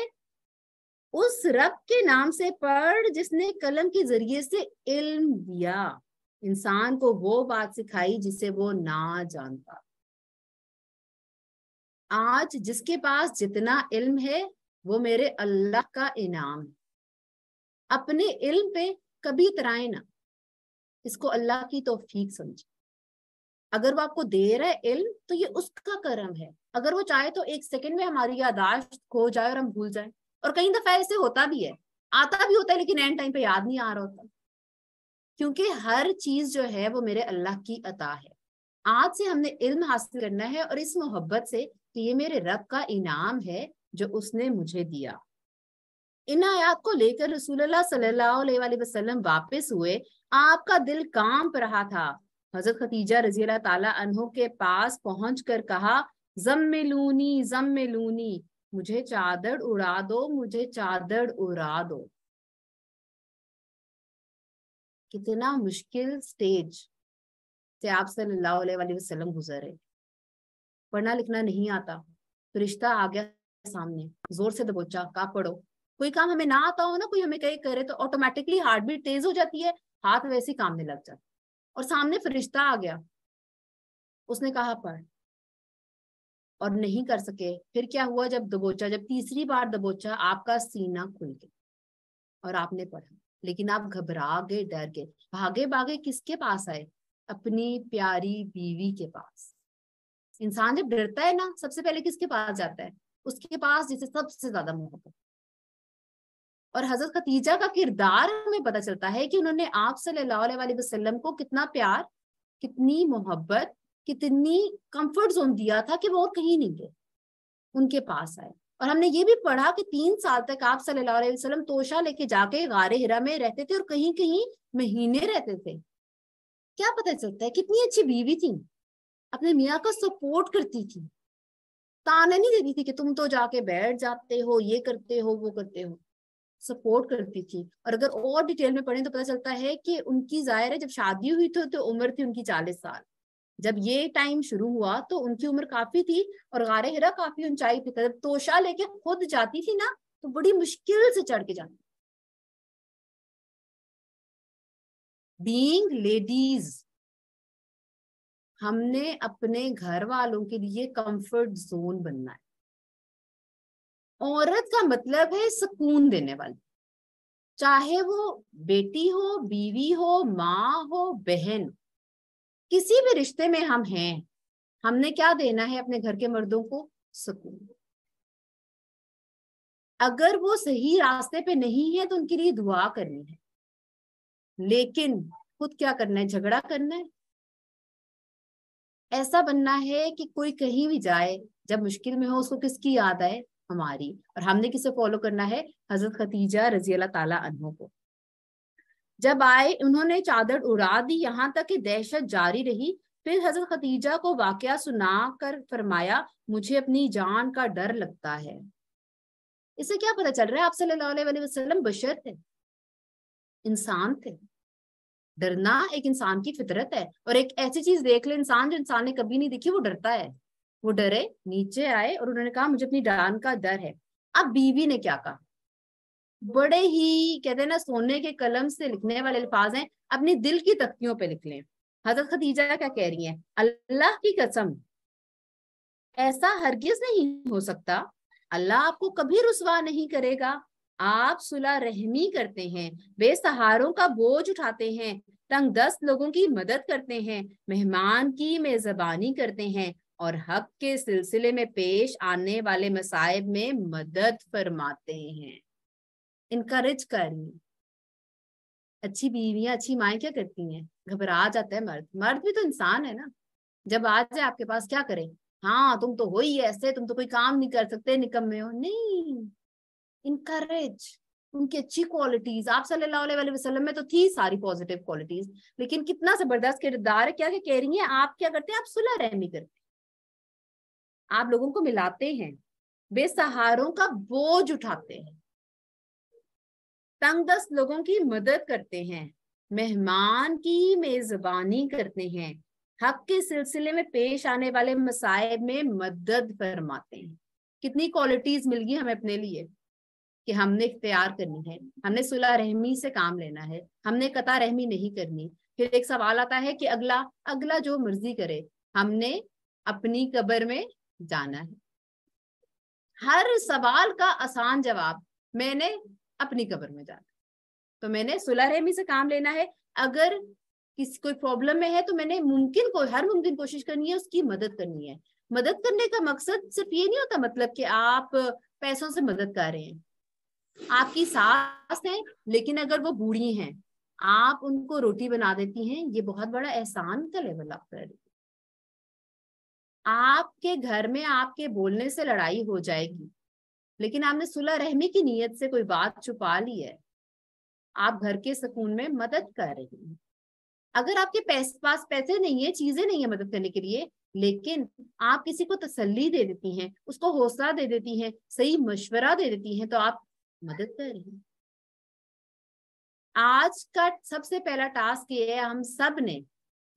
उस रब के नाम से पढ़ जिसने कलम के जरिए से इल्म दिया इंसान को वो बात सिखाई जिसे वो ना जानता आज जिसके पास जितना इल्म है वो मेरे अल्लाह का इनाम है अपने इल्म पे कभी तराए ना इसको अल्लाह की तोफीक समझे अगर वो आपको दे रहा है इल्म तो ये उसका कर्म है अगर वो चाहे तो एक सेकंड में हमारी यादाश्त खो जाए और हम भूल जाए और कई दफा ऐसे होता भी है आता भी होता है लेकिन एंड टाइम पे याद नहीं आ रहा होता क्योंकि हर चीज जो है वो मेरे अल्लाह की अता है आज से हमने इल्म हासिल करना है और इस मोहब्बत से कि ये मेरे रब का इनाम है जो उसने मुझे दिया इन आयात को लेकर रसूल सल्लल्लाहु अलैहि वसल्लम वापस हुए आपका दिल काम पर रहा था हजरत खतीजा रजी ताला अनहो के पास पहुंच कर कहा जम्मिलूनी लूनी मुझे चादर उड़ा दो मुझे चादर उड़ा दो कितना मुश्किल स्टेज से आप सल्लल्लाहु अलैहि वसल्लम गुजरे पढ़ना लिखना नहीं आता तो रिश्ता आ गया सामने जोर से दबोचा का पढ़ो कोई काम हमें ना आता हो ना कोई हमें कहीं करे तो ऑटोमेटिकली हार्ट बीट तेज हो जाती है हाथ वैसे काम कामने लग जाता और सामने फरिश्ता आ गया उसने कहा पढ़ और नहीं कर सके फिर क्या हुआ जब दबोचा जब तीसरी बार दबोचा आपका सीना खुल गया और आपने पढ़ा लेकिन आप घबरा गए डर गए भागे भागे किसके पास आए अपनी प्यारी बीवी के पास इंसान जब डरता है ना सबसे पहले किसके पास जाता है उसके पास जिसे सबसे ज्यादा मोहब्बत और हजरत खतीजा का किरदार हमें पता चलता है कि उन्होंने आप सल्लल्लाहु अलैहि वसल्लम को कितना प्यार कितनी मोहब्बत कितनी कंफर्ट जोन दिया था कि वो और कहीं नहीं गए उनके पास आए और हमने ये भी पढ़ा कि तीन साल तक आप सल्लल्लाहु अलैहि वसल्लम तोशा लेके जाके गारे हिरा में रहते थे और कहीं कहीं महीने रहते थे क्या पता चलता है कितनी अच्छी बीवी थी अपने मियाँ का सपोर्ट करती थी ताना नहीं देती थी कि तुम तो जाके बैठ जाते हो ये करते हो वो करते हो सपोर्ट करती थी और अगर और डिटेल में पढ़े तो पता चलता है कि उनकी जाहिर है जब शादी हुई थी तो, तो उम्र थी उनकी चालीस साल जब ये टाइम शुरू हुआ तो उनकी उम्र काफी थी और गारे हिरा काफी ऊंचाई पे था तोशा लेके खुद जाती थी ना तो बड़ी मुश्किल से चढ़ के जाती बींग लेडीज हमने अपने घर वालों के लिए कंफर्ट जोन बनना है औरत का मतलब है सुकून देने वाली चाहे वो बेटी हो बीवी हो माँ हो बहन हो किसी भी रिश्ते में हम हैं हमने क्या देना है अपने घर के मर्दों को सुकून अगर वो सही रास्ते पे नहीं है तो उनके लिए दुआ करनी है लेकिन खुद क्या करना है झगड़ा करना है ऐसा बनना है कि कोई कहीं भी जाए जब मुश्किल में हो उसको किसकी याद आए हमारी और हमने किसे फॉलो करना है हजरत खतीजा रजी अल्लाह ताला को जब आए उन्होंने चादर उड़ा दी यहाँ तक कि दहशत जारी रही फिर हजरत खतीजा को वाकया सुना कर फरमाया मुझे अपनी जान का डर लगता है इसे क्या पता चल रहा है आप सल्लल्लाहु वसल्लम बशर थे इंसान थे डरना एक इंसान की फितरत है और एक ऐसी चीज देख ले इंसान जो इंसान ने कभी नहीं देखी वो डरता है वो डरे नीचे आए और उन्होंने कहा मुझे अपनी जान का डर है अब बीवी ने क्या कहा बड़े ही कहते हैं ना सोने के कलम से लिखने वाले अल्फाज हैं अपने दिल की तख्तियों पे लिख लें हजरत खदीजा क्या कह रही है अल्लाह की कसम ऐसा हरगिज नहीं हो सकता अल्लाह आपको कभी रुसवा नहीं करेगा आप सुला रहमी करते हैं बेसहारों का बोझ उठाते हैं तंग दस लोगों की मदद करते हैं मेहमान की मेजबानी करते हैं और हक के सिलसिले में पेश आने वाले मसायब में मदद फरमाते हैं इनकरेज कर रही अच्छी बीवियां अच्छी माए क्या करती हैं घबरा जाता है मर्द मर्द भी तो इंसान है ना जब आ जाए आपके पास क्या करें हाँ तुम तो हो ही ऐसे तुम तो कोई काम नहीं कर सकते निकम्मे हो नहीं इनकरेज उनकी अच्छी क्वालिटीज आप सल्लल्लाहु अलैहि वसल्लम में तो थी सारी पॉजिटिव क्वालिटीज लेकिन कितना जबरदस्त किरदार है क्या क्या कह रही है आप क्या करते हैं आप सुलह रहमी करते आप लोगों को मिलाते हैं बेसहारों का बोझ उठाते हैं तंग दस्त लोगों की मदद करते हैं मेहमान की मेजबानी करते हैं हक के सिलसिले में पेश आने वाले मसायब में मदद फरमाते हैं कितनी क्वालिटीज मिल गई हमें अपने लिए कि हमने इख्तियार करनी है हमने सुलह रहमी से काम लेना है हमने कता रहमी नहीं करनी फिर एक सवाल आता है कि अगला अगला जो मर्जी करे हमने अपनी कब्र में जाना है हर सवाल का आसान जवाब मैंने अपनी कब्र में जाना तो मैंने सुलह रहमी से काम लेना है अगर किसी कोई प्रॉब्लम में है तो मैंने मुमकिन को हर मुमकिन कोशिश करनी है उसकी मदद करनी है मदद करने का मकसद सिर्फ ये नहीं होता मतलब कि आप पैसों से मदद कर रहे हैं आपकी सास है लेकिन अगर वो बूढ़ी हैं आप उनको रोटी बना देती हैं ये बहुत बड़ा एहसान का लेवल आप कर रही आपके घर में आपके बोलने से लड़ाई हो जाएगी लेकिन आपने सुलह रहमी की नीयत से कोई बात छुपा ली है आप घर के सुकून में मदद कर रहे हैं अगर आपके पैस, पास पैसे नहीं है चीजें नहीं है मदद करने के लिए लेकिन आप किसी को तसल्ली दे देती हैं उसको हौसला दे देती हैं सही मशवरा दे देती हैं तो आप मदद कर रहे हैं आज का सबसे पहला टास्क ये है हम सब ने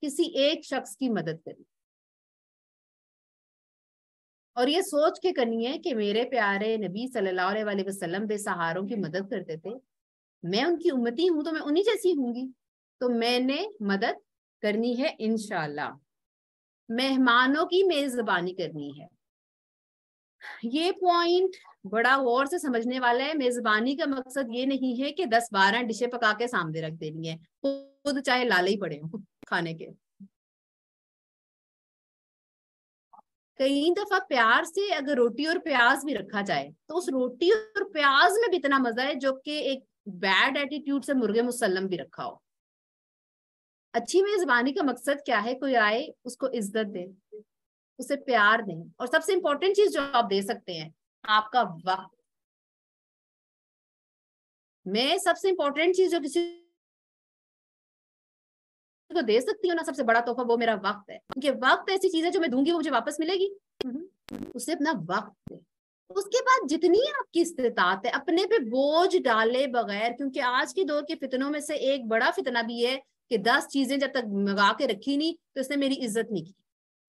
किसी एक शख्स की मदद करी और ये सोच के करनी है कि मेरे प्यारे नबी सल्लल्लाहु अलैहि वसल्लम बेसहारों की मदद करते थे मैं उनकी उम्मती हूँ तो मैं उन्हीं जैसी होंगी तो मैंने मदद करनी है इनशाला मेहमानों की मेजबानी करनी है ये पॉइंट बड़ा गौर से समझने वाला है मेजबानी का मकसद ये नहीं है कि दस बारह डिशे पका के सामने रख देनी है खुद चाहे लाले ही पड़े हो खाने के कई दफा प्यार से अगर रोटी और प्याज भी रखा जाए तो उस रोटी और प्याज में भी इतना मजा है जो कि एक बैड एटीट्यूड से मुर्गे मुसलम भी रखा हो अच्छी मेजबानी का मकसद क्या है कोई आए उसको इज्जत दे उसे प्यार दें और सबसे इंपॉर्टेंट चीज जो आप दे सकते हैं आपका वक्त मैं सबसे इंपॉर्टेंट चीज जो किसी को तो दे सकती हूँ ना सबसे बड़ा तोहफा वो मेरा वक्त है क्योंकि वक्त तो ऐसी चीज है जो मैं दूंगी वो मुझे वापस मिलेगी हम्म। उसे अपना वक्त दे उसके बाद जितनी आपकी इस्तात है अपने पे बोझ डाले बगैर क्योंकि आज के दौर के फितनों में से एक बड़ा फितना भी है कि दस चीजें जब तक मंगा के रखी नहीं तो उसने मेरी इज्जत नहीं की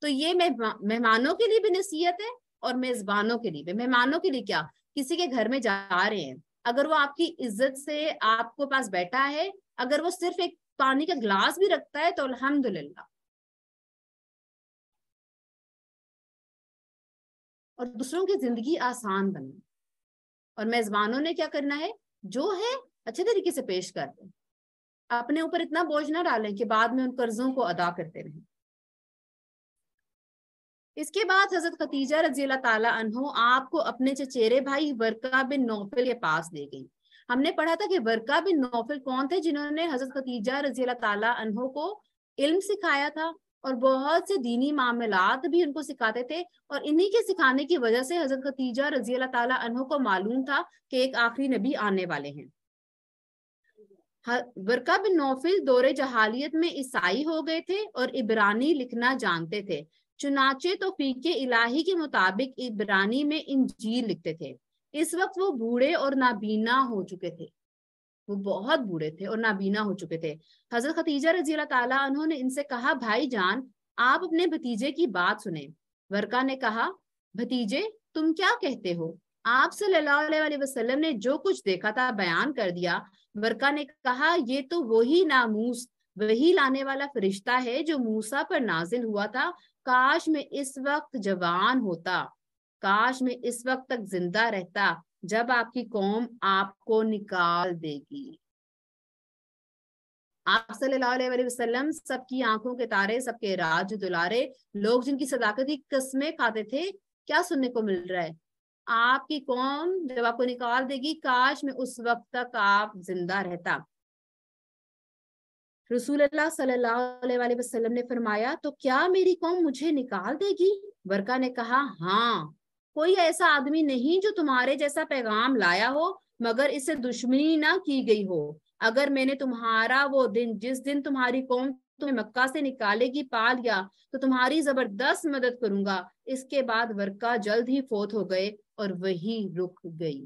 तो ये मेहमानों के लिए भी नसीहत है और मेजबानों के लिए भी मेहमानों के लिए क्या किसी के घर में जा रहे हैं अगर वो आपकी इज्जत से आपको पास बैठा है अगर वो सिर्फ एक पानी का ग्लास भी रखता है तो अलहमदुल्ला और दूसरों की जिंदगी आसान बने और मेजबानों ने क्या करना है जो है अच्छे तरीके से पेश कर दें अपने ऊपर इतना बोझ ना डालें कि बाद में उन कर्जों को अदा करते रहें इसके बाद हजरत खतीजा रजी तला आपको अपने चचेरे भाई वर्का बिन नौफिल के पास ले गई हमने पढ़ा था कि वर्का बिन नौफिल कौन थे जिन्होंने हजरत खतीजा रजी तहो को इल्म सिखाया था और बहुत से दीनी मामलात भी उनको सिखाते थे और इन्हीं के सिखाने की वजह से हजरत खतीजा रजी तहो को मालूम था कि एक आखिरी नबी आने वाले हैं वर्का बिन नौफिल दौरे जहालियत में ईसाई हो गए थे और इबरानी लिखना जानते थे चुनाचे तो फीके इलाही के मुताबिक इबरानी में इंजील लिखते थे इस वक्त वो बूढ़े और नाबीना हो चुके थे वो बहुत बूढ़े थे और नाबीना हो चुके थे हजरत खतीजा रजी तला उन्होंने इनसे कहा भाई जान आप अपने भतीजे की बात सुने वर्का ने कहा भतीजे तुम क्या कहते हो आप वसल्लम ने जो कुछ देखा था बयान कर दिया वर्का ने कहा ये तो वही नामूस वही लाने वाला फरिश्ता है जो मूसा पर नाजिल हुआ था काश में इस वक्त जवान होता काश में इस वक्त तक जिंदा रहता जब आपकी कौम आपको निकाल देगी आप सल्लल्लाहु अलैहि वसल्लम सबकी आंखों के तारे सबके राज दुलारे लोग जिनकी सदाकती कस्मे कस्में खाते थे क्या सुनने को मिल रहा है आपकी कौम जब आपको निकाल देगी काश में उस वक्त तक आप जिंदा रहता रसूल सल्लाम ने फरमाया तो क्या मेरी कौम मुझे निकाल देगी वर्का ने कहा हाँ कोई ऐसा आदमी नहीं जो तुम्हारे जैसा पैगाम लाया हो मगर इससे दुश्मनी ना की गई हो अगर मैंने तुम्हारा वो दिन जिस दिन तुम्हारी कौम तुम्हें मक्का से निकालेगी पा लिया तो तुम्हारी जबरदस्त मदद करूंगा इसके बाद वर्का जल्द ही फोत हो गए और वही रुक गई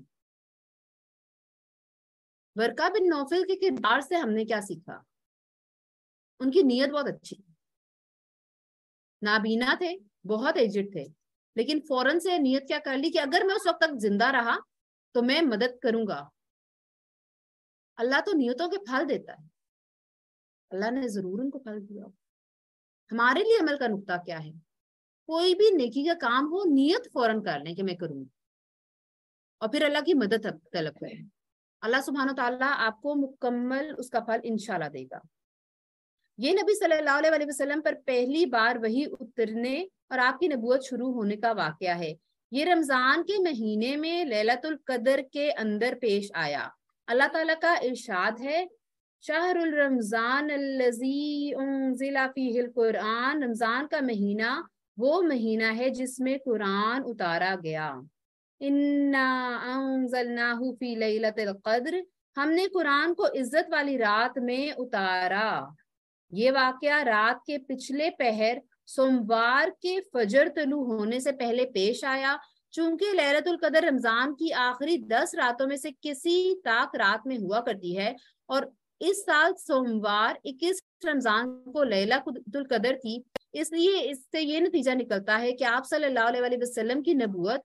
वर्का बिन नौफिल के किरदार से हमने क्या सीखा उनकी नीयत बहुत अच्छी नाबीना थे बहुत एजिड थे लेकिन फौरन से नियत क्या कर ली कि अगर मैं उस वक्त तक जिंदा रहा तो मैं मदद करूंगा अल्लाह तो नियतों के फल देता है अल्लाह ने जरूर उनको फल दिया हमारे लिए अमल का नुकता क्या है कोई भी नेकी का काम हो नियत फौरन कर लें कि मैं करूंगी और फिर अल्लाह की मदद तलब करें अल्लाह सुबहान तला आपको मुकम्मल उसका फल इनशाला देगा ये नबी सल्लल्लाहु अलैहि वसल्लम पर पहली बार वही उतरने और आपकी नबूत शुरू होने का वाक़ है ये रमज़ान के महीने में लैलतुल कदर के अंदर पेश आया अल्लाह ताला का इरशाद है शाहरुल रमज़ान फीहिल कुरान रमज़ान का महीना वो महीना है जिसमें कुरान उतारा गया इन्नाफी लद्र हमने कुरान को इज्जत वाली रात में उतारा ये वाक्य रात के पिछले पहर सोमवार के फजर तलु होने से पहले पेश आया चूंकि लहरतुल कदर रमजान की आखिरी दस रातों में से किसी ताक रात में हुआ करती है और इस साल सोमवार 21 रमजान को लैला कदर थी इसलिए इससे ये नतीजा निकलता है कि आप सल्लल्लाहु अलैहि वसल्लम की नबूत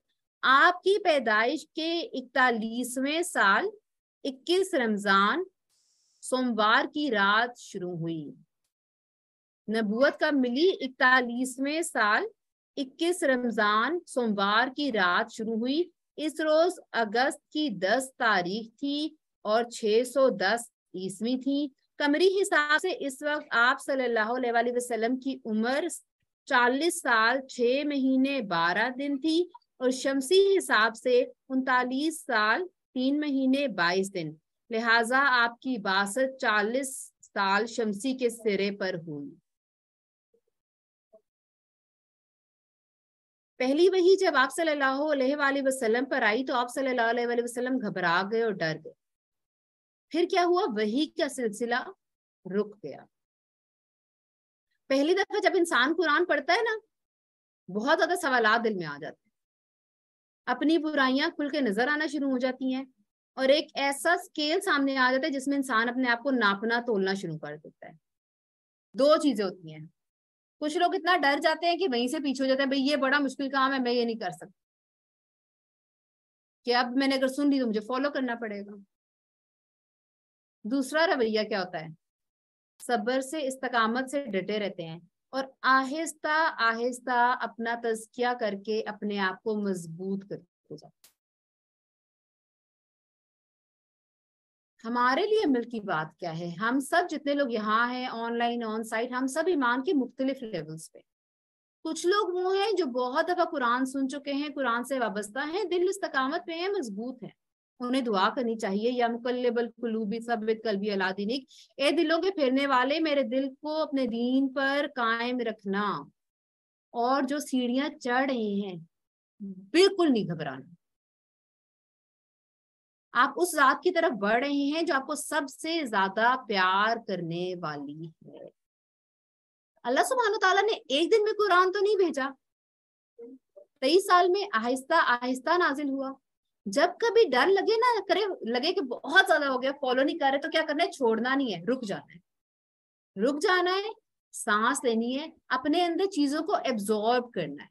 आपकी पैदाइश के इकतालीसवें साल 21 रमजान सोमवार की रात शुरू हुई नबूत का मिली इकतालीसवें साल 21 रमजान सोमवार की रात शुरू हुई इस रोज अगस्त की 10 तारीख थी और 610 ईस्वी थी कमरी हिसाब से इस वक्त आप सल्लल्लाहु अलैहि वसल्लम की उम्र 40 साल 6 महीने 12 दिन थी और शमसी हिसाब से उनतालीस साल 3 महीने 22 दिन लिहाजा आपकी बासत चालीस साल शमसी के सिरे पर हुई पहली वही जब आप सल्लल्लाहु अलैहि वसल्लम पर आई तो आप सल्लल्लाहु अलैहि वसल्लम घबरा गए और डर गए फिर क्या हुआ वही का सिलसिला रुक गया पहली दफा जब इंसान कुरान पढ़ता है ना बहुत ज्यादा सवाल दिल में आ जाते हैं अपनी बुराइयां खुल के नजर आना शुरू हो जाती हैं और एक ऐसा स्केल सामने आ जाता है जिसमें इंसान अपने आप को नापना तोलना शुरू कर देता है दो चीजें होती हैं कुछ लोग इतना डर जाते हैं कि वहीं से पीछे हो जाते हैं भाई ये बड़ा मुश्किल काम है मैं ये नहीं कर सकता कि अब मैंने अगर सुन ली तो मुझे फॉलो करना पड़ेगा दूसरा रवैया क्या होता है सब्र से इस्तकामत से डटे रहते हैं और आहिस्ता आहिस्ता अपना तजकिया करके अपने आप को मजबूत करते जाते हमारे लिए मिल की बात क्या है हम सब जितने लोग यहाँ हैं ऑनलाइन ऑन साइट हम सब ईमान के मुख्तलिफ लेवल्स पे कुछ लोग वो हैं जो बहुत दफा कुरान सुन चुके हैं कुरान से वाबस्ता हैं दिल इस्तकामत पे हैं मजबूत हैं उन्हें दुआ करनी चाहिए या मुकलबल कलूबी सब कलबी अलादीनिक ए दिलों के फिरने वाले मेरे दिल को अपने दीन पर कायम रखना और जो सीढ़ियां चढ़ रही हैं बिल्कुल नहीं घबराना आप उस जात की तरफ बढ़ रहे हैं जो आपको सबसे ज्यादा प्यार करने वाली है अल्लाह सुबहान तला ने एक दिन में कुरान तो नहीं भेजा तेईस साल में आहिस्ता आहिस्ता नाजिल हुआ जब कभी डर लगे ना करे लगे कि बहुत ज्यादा हो गया फॉलो नहीं कर रहे तो क्या करना है छोड़ना नहीं है रुक जाना है रुक जाना है सांस लेनी है अपने अंदर चीजों को एब्जॉर्ब करना है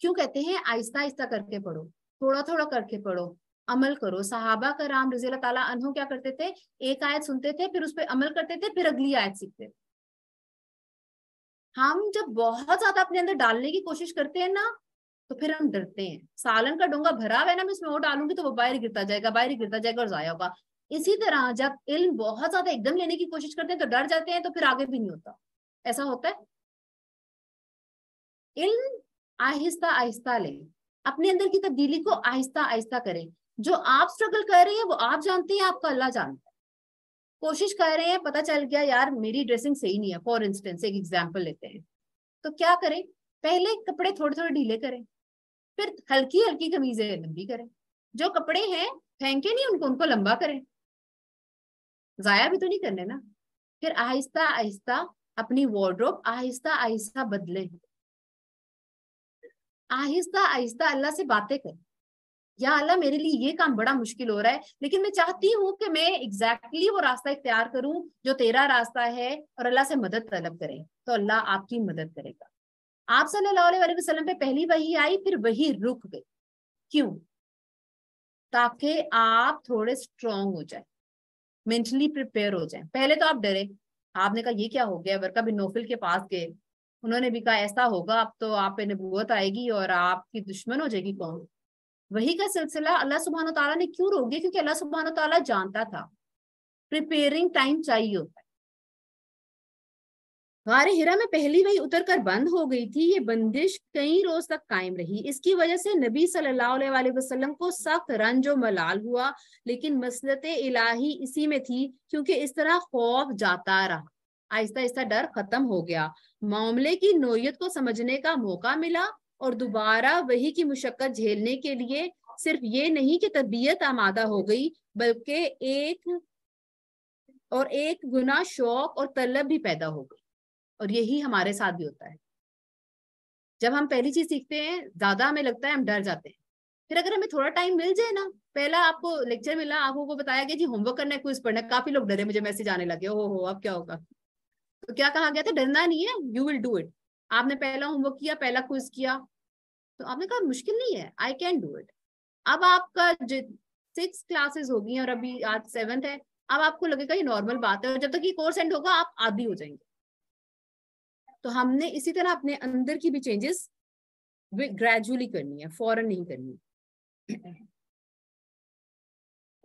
क्यों कहते हैं आहिस्ता आहिस्ता करके पढ़ो थोड़ा थोड़ा करके पढ़ो अमल करो सहाबा का राम रजी तला क्या करते थे एक आयत सुनते थे फिर उस पर अमल करते थे फिर अगली आयत सीखते थे हम जब बहुत ज्यादा अपने अंदर डालने की कोशिश करते हैं ना तो फिर हम डरते हैं सालन का डोंगा भरा हुआ है ना मैं इसमें और डालूंगी तो वो बाहर गिरता जाएगा बाहर गिरता जाएगा और जाया होगा इसी तरह जब इल्म बहुत ज्यादा एकदम लेने की कोशिश करते हैं तो डर जाते हैं तो फिर आगे भी नहीं होता ऐसा होता है इल्म आहिस्ता आहिस्ता ले अपने अंदर की तब्दीली को आहिस्ता आहिस्ता करें जो आप स्ट्रगल कर रहे हैं वो आप जानते हैं आपका अल्लाह जानता है कोशिश कर रहे हैं पता चल गया यार मेरी ड्रेसिंग सही नहीं है फॉर इंस्टेंस एक एग्जाम्पल लेते हैं तो क्या करें पहले कपड़े थोड़े थोड़े ढीले करें फिर हल्की हल्की कमीजें लंबी करें जो कपड़े हैं फेंके नहीं उनको उनको लंबा करें जाया भी तो नहीं करने ना फिर आहिस्ता आहिस्ता अपनी वार्ड्रोब आहिस्ता आहिस्ता बदलें आहिस्ता आहिस्ता अल्लाह से बातें करें या अल्लाह मेरे लिए ये काम बड़ा मुश्किल हो रहा है लेकिन मैं चाहती हूँ कि मैं एग्जैक्टली exactly वो रास्ता इख्तियार करूं जो तेरा रास्ता है और अल्लाह से मदद तलब करें तो अल्लाह आपकी मदद करेगा आप सल्लल्लाहु अलैहि वसल्लम पे पहली वही आई फिर वही रुक गई क्यों ताकि आप थोड़े स्ट्रोंग हो जाए मेंटली प्रिपेयर हो जाए पहले तो आप डरे आपने कहा ये क्या हो गया वर्का बिन नोफिल के पास गए उन्होंने भी कहा ऐसा होगा अब तो आप पे नबूत आएगी और आपकी दुश्मन हो जाएगी कौन वही का सिलसिला अल्लाह सुबहान तला ने क्यों रोक दिया क्योंकि अल्लाह सुबहान तला जानता था प्रिपेयरिंग टाइम चाहिए होता है गारे हिरा में पहली वही उतर कर बंद हो गई थी ये बंदिश कई रोज तक कायम रही इसकी वजह से नबी सल्लल्लाहु अलैहि वसल्लम को सख्त रंज व मलाल हुआ लेकिन मसलत इलाही इसी में थी क्योंकि इस तरह खौफ जाता रहा आहिस्ता आहिस्ता डर खत्म हो गया मामले की नोयत को समझने का मौका मिला और दोबारा वही की मुशक्कत झेलने के लिए सिर्फ ये नहीं कि तबीयत आमादा हो गई बल्कि एक और एक गुना शौक और तलब भी पैदा हो गई और यही हमारे साथ भी होता है जब हम पहली चीज सीखते हैं ज्यादा हमें लगता है हम डर जाते हैं फिर अगर हमें थोड़ा टाइम मिल जाए ना पहला आपको लेक्चर मिला आपको बताया गया जी होमवर्क करना है क्विज पढ़ना काफी लोग डरे मुझे मैसेज आने लगे ओ हो अब क्या होगा तो क्या कहा गया था डरना नहीं है यू विल डू इट आपने पहला होमवर्क किया पहला क्विज किया तो आपने कहा मुश्किल नहीं है आई कैन डू इट अब आपका सिक्स क्लासेस हो गई और अभी आज सेवन्थ है अब आपको लगेगा ये नॉर्मल बात है और जब तक ये कोर्स एंड होगा आप आदि हो जाएंगे तो हमने इसी तरह अपने अंदर की भी चेंजेस ग्रेजुअली करनी है फॉरन नहीं करनी है।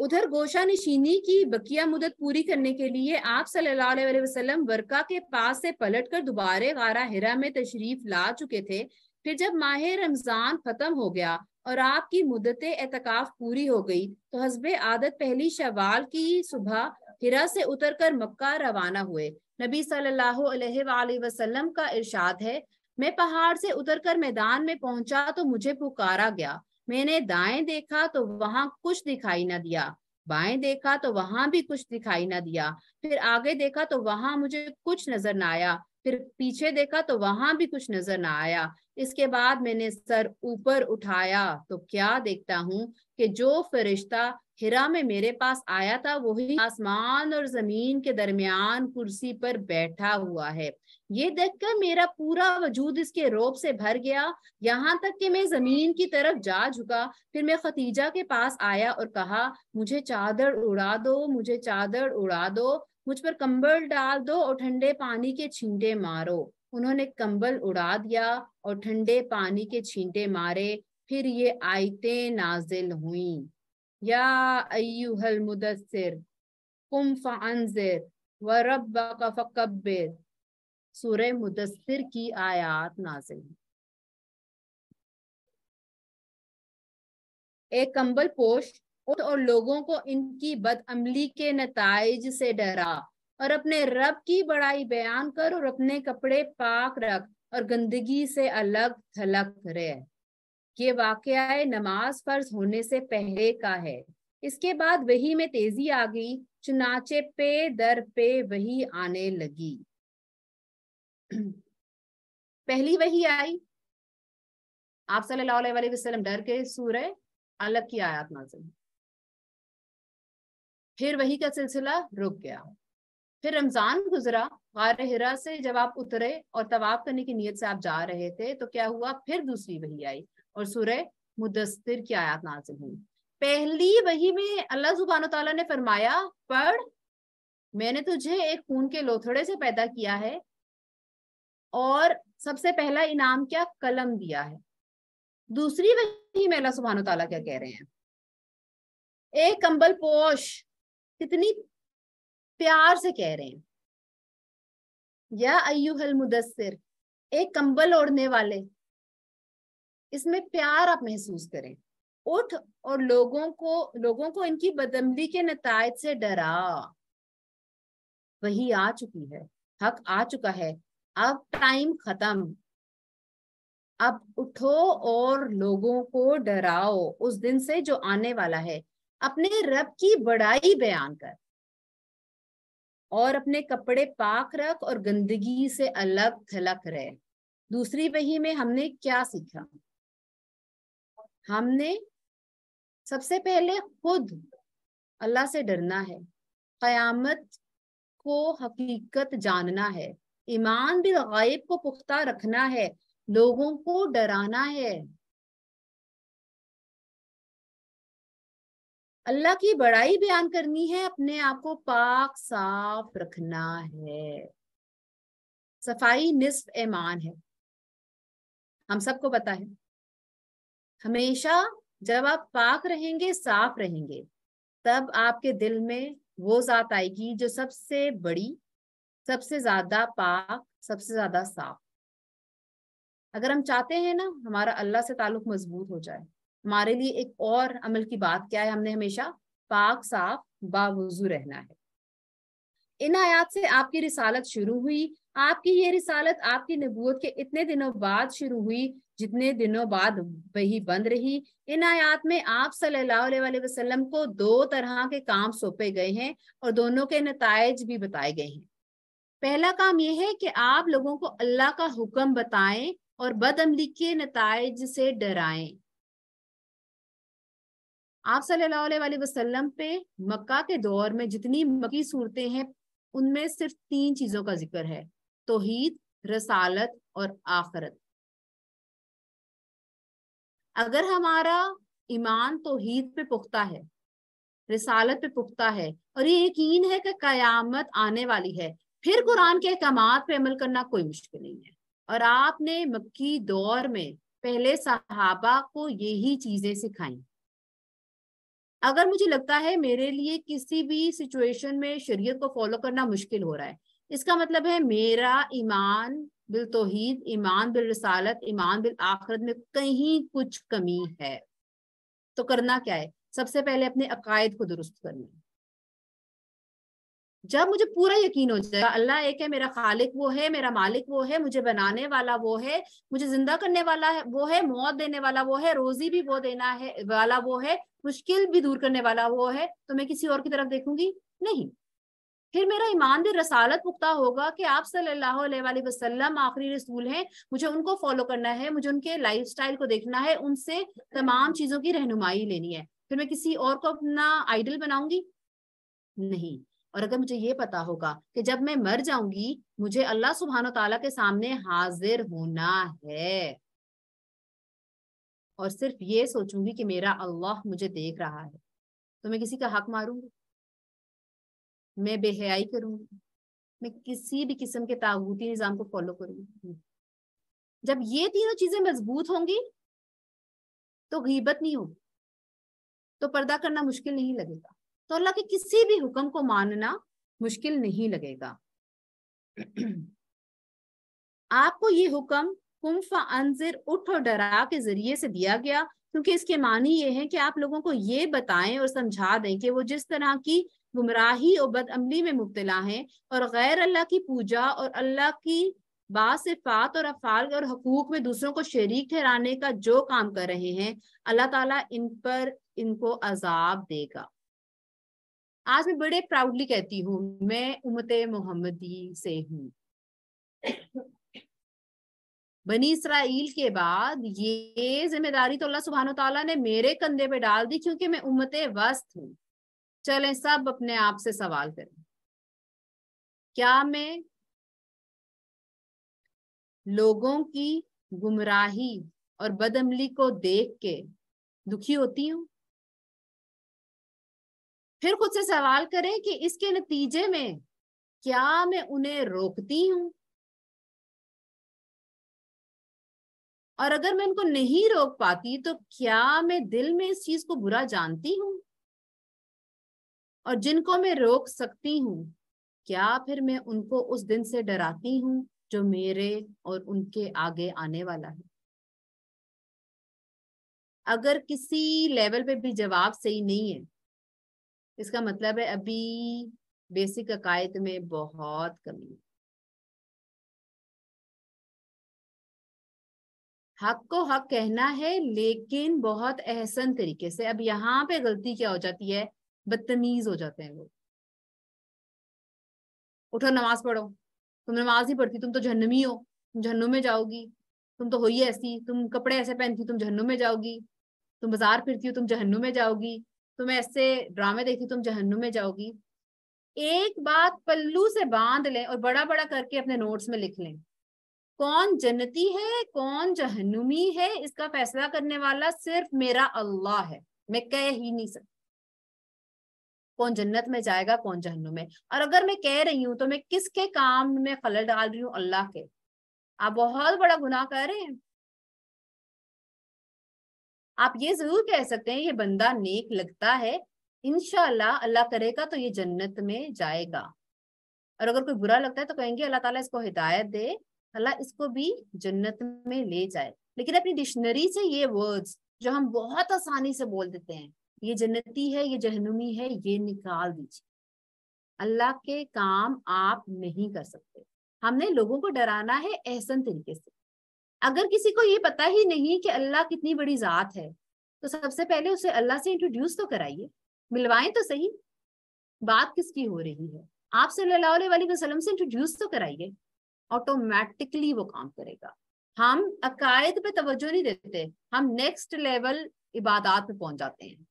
उधर गोशा निशीनी की बकिया मुदत पूरी करने के लिए आप सल्लल्लाहु अलैहि वसल्लम वर्का के पास से पलटकर दोबारे गारा हिरा में तशरीफ ला चुके थे फिर जब माह रमजान खत्म हो गया और आपकी मुदत एतकाफ पूरी हो गई तो हजब आदत पहली शवाल की सुबह हिरा से उतरकर मक्का रवाना हुए नबी सल्लल्लाहु अलैहि वसल्लम का इरशाद है मैं पहाड़ से उतरकर मैदान में पहुंचा तो मुझे पुकारा गया मैंने दाएं देखा तो वहां कुछ दिखाई ना दिया बाएं देखा तो वहां भी कुछ दिखाई ना दिया फिर आगे देखा तो वहां मुझे कुछ नजर न आया फिर पीछे देखा तो वहां भी कुछ नजर ना आया इसके बाद मैंने सर ऊपर उठाया तो क्या देखता हूँ कि जो फरिश्ता हिरा में मेरे पास आया था वही आसमान और जमीन के दरमियान कुर्सी पर बैठा हुआ है ये देखकर मेरा पूरा वजूद इसके रोब से भर गया यहाँ तक कि मैं जमीन की तरफ जा झुका फिर मैं खतीजा के पास आया और कहा मुझे चादर उड़ा दो मुझे चादर उड़ा दो मुझ पर कंबल डाल दो और ठंडे पानी के छींटे मारो उन्होंने कंबल उड़ा दिया और ठंडे पानी के छींटे मारे फिर ये आयतें नाजिल हुई या अयुहल मुदसर कुम फंजिर व रब का फकबिर सूर्य मुदस्सिर की आयात नाजिल एक कंबल पोश और लोगों को इनकी बदअमली के नतज से डरा और अपने रब की बड़ाई बयान कर और अपने कपड़े पाक रख और गंदगी से अलग थलग रह ये वाक नमाज फर्ज होने से पहले का है इसके बाद वही में तेजी आ गई चुनाचे पे दर पे वही आने लगी पहली वही आई आप सल्लल्लाहु अलैहि वसल्लम डर के सूरह अलग की आयात नाजिल फिर वही का सिलसिला रुक गया फिर रमजान गुजरा गार हिरा से जब आप उतरे और तवाब करने की नीयत से आप जा रहे थे तो क्या हुआ फिर दूसरी वही आई और सूरह मुदस्तिर की आयात नाजिल हुई पहली वही में अल्लाह सुबहान तला ने फरमाया पढ़ मैंने तुझे एक खून के लोथड़े से पैदा किया है और सबसे पहला इनाम क्या कलम दिया है दूसरी वही मेला सुबहान तला क्या कह रहे हैं एक कंबल पोश कितनी प्यार से कह रहे हैं या अयुहल मुदस्सिर एक कंबल ओढ़ने वाले इसमें प्यार आप महसूस करें उठ और लोगों को लोगों को इनकी बदमली के नतज से डरा वही आ चुकी है हक आ चुका है अब टाइम खत्म अब उठो और लोगों को डराओ उस दिन से जो आने वाला है अपने रब की बड़ाई बयान कर और अपने कपड़े पाक रख और गंदगी से अलग थलक रहे दूसरी वही में हमने क्या सीखा हमने सबसे पहले खुद अल्लाह से डरना है कयामत को हकीकत जानना है ईमान बिल गायब को पुख्ता रखना है लोगों को डराना है अल्लाह की बड़ाई बयान करनी है अपने आप को पाक साफ रखना है सफाई निस्फ ईमान है हम सबको पता है हमेशा जब आप पाक रहेंगे साफ रहेंगे तब आपके दिल में वो जात आएगी जो सबसे बड़ी सबसे ज्यादा पाक सबसे ज्यादा साफ अगर हम चाहते हैं ना हमारा अल्लाह से ताल्लुक मजबूत हो जाए हमारे लिए एक और अमल की बात क्या है हमने हमेशा पाक साफ बावजू रहना है इन आयात से आपकी रिसालत शुरू हुई आपकी ये रिसालत आपकी नबूत के इतने दिनों बाद शुरू हुई जितने दिनों बाद वही बंद रही इन आयात में आप सल्लाम को दो तरह के काम सौंपे गए हैं और दोनों के नतज भी बताए गए हैं पहला काम यह है कि आप लोगों को अल्लाह का हुक्म बताएं और बदअमली के नतज से डराएं आप सल्लल्लाहु अलैहि वसल्लम पे मक्का के दौर में जितनी मकी सूरतें हैं उनमें सिर्फ तीन चीजों का जिक्र है तोहीद रसालत और आखरत अगर हमारा ईमान तोहीद पे पुख्ता है रिसालत पे पुख्ता है और ये यकीन है कि कयामत आने वाली है फिर कुरान के अहकाम पे अमल करना कोई मुश्किल नहीं है और आपने मक्की दौर में पहले सहाबा को यही चीजें सिखाई अगर मुझे लगता है मेरे लिए किसी भी सिचुएशन में शरीयत को फॉलो करना मुश्किल हो रहा है इसका मतलब है मेरा ईमान बिल तोहीद ईमान बिल रसालत ईमान बिल आखरत में कहीं कुछ कमी है तो करना क्या है सबसे पहले अपने अकायद को दुरुस्त करना जब मुझे पूरा यकीन हो जाएगा अल्लाह एक है मेरा खालिक वो है मेरा मालिक वो है मुझे बनाने वाला वो है मुझे जिंदा करने वाला है वो है मौत देने वाला वो है रोजी भी वो देना है वाला वो है मुश्किल भी दूर करने वाला वो है तो मैं किसी और की तरफ देखूंगी नहीं फिर मेरा ईमान रसालत पुख्ता होगा कि आप सल्लल्लाहु अलैहि वसल्लम आखिरी रसूल हैं मुझे उनको फॉलो करना है मुझे उनके लाइफस्टाइल को देखना है उनसे तमाम चीजों की रहनुमाई लेनी है फिर मैं किसी और को अपना आइडल बनाऊंगी नहीं और अगर मुझे ये पता होगा कि जब मैं मर जाऊंगी मुझे अल्लाह सुबहान तला के सामने हाजिर होना है और सिर्फ ये सोचूंगी कि मेरा अल्लाह मुझे देख रहा है तो मैं किसी का हक मारूंगी मैं बेहयाई करूंगी मैं किसी भी किस्म के ताबूती निज़ाम को फॉलो करूंगी जब ये तीनों चीजें मजबूत होंगी तो गीबत नहीं होगी तो पर्दा करना मुश्किल नहीं लगेगा तो अल्लाह के किसी भी हुक्म को मानना मुश्किल नहीं लगेगा आपको ये हुक्म कुम्फा अनजिर उठ और डरा के जरिए से दिया गया क्योंकि इसके मानी ये है कि आप लोगों को ये बताएं और समझा दें कि वो जिस तरह की गुमराही और बदअमली में मुबतला हैं और गैर अल्लाह की पूजा और अल्लाह की बात और अफाल और हकूक में दूसरों को शरीक ठहराने का जो काम कर रहे हैं अल्लाह ताला इन पर इनको अजाब देगा आज मैं बड़े प्राउडली कहती हूँ मैं उमत मोहम्मदी से हूँ बनी इसराइल के बाद ये जिम्मेदारी तो अल्लाह सुबहान तला ने मेरे कंधे पे डाल दी क्योंकि मैं उमत वस्त हूँ चले सब अपने आप से सवाल करें क्या मैं लोगों की गुमराही और बदमली को देख के दुखी होती हूँ फिर खुद से सवाल करें कि इसके नतीजे में क्या मैं उन्हें रोकती हूं और अगर मैं उनको नहीं रोक पाती तो क्या मैं दिल में इस चीज को बुरा जानती हूं और जिनको मैं रोक सकती हूं क्या फिर मैं उनको उस दिन से डराती हूं जो मेरे और उनके आगे आने वाला है अगर किसी लेवल पे भी जवाब सही नहीं है इसका मतलब है अभी बेसिक अकायद में बहुत कमी हक को हक कहना है लेकिन बहुत एहसन तरीके से अब यहाँ पे गलती क्या हो जाती है बदतमीज हो जाते हैं लोग उठो नमाज पढ़ो तुम नमाज नहीं पढ़ती तुम तो जहनमी हो तुम जहनुम में जाओगी तुम तो हो ही ऐसी तुम कपड़े ऐसे पहनती तुम जहनुम में जाओगी तुम बाजार फिरती हो तुम जहनुम में जाओगी तो तुम ऐसे ड्रामे देखी तुम जहन्नु में जाओगी एक बात पल्लू से बांध लें और बड़ा बड़ा करके अपने नोट्स में लिख लें कौन जन्नती है कौन जहनुमी है इसका फैसला करने वाला सिर्फ मेरा अल्लाह है मैं कह ही नहीं सकती कौन जन्नत में जाएगा कौन जहनुम में और अगर मैं कह रही हूं तो मैं किसके काम में खलर डाल रही हूँ अल्लाह के आप बहुत बड़ा गुनाह कर रहे हैं आप ये जरूर कह सकते हैं ये बंदा नेक लगता है इनशाला अल्लाह करेगा तो ये जन्नत में जाएगा और अगर कोई बुरा लगता है तो कहेंगे अल्लाह ताला इसको हिदायत दे अल्लाह इसको भी जन्नत में ले जाए लेकिन अपनी डिक्शनरी से ये वर्ड्स जो हम बहुत आसानी से बोल देते हैं ये जन्नती है ये जहनुमी है ये निकाल दीजिए अल्लाह के काम आप नहीं कर सकते हमने लोगों को डराना है एहसन तरीके से अगर किसी को ये पता ही नहीं कि अल्लाह कितनी बड़ी जात है तो सबसे पहले उसे अल्लाह से इंट्रोड्यूस तो कराइए मिलवाएं तो सही बात किसकी हो रही है आप सल्लल्लाहु अलैहि वसल्लम से इंट्रोड्यूस तो कराइए ऑटोमेटिकली वो काम करेगा हम अकायद पे तवज्जो नहीं देते हम नेक्स्ट लेवल इबादत पे पहुंच जाते हैं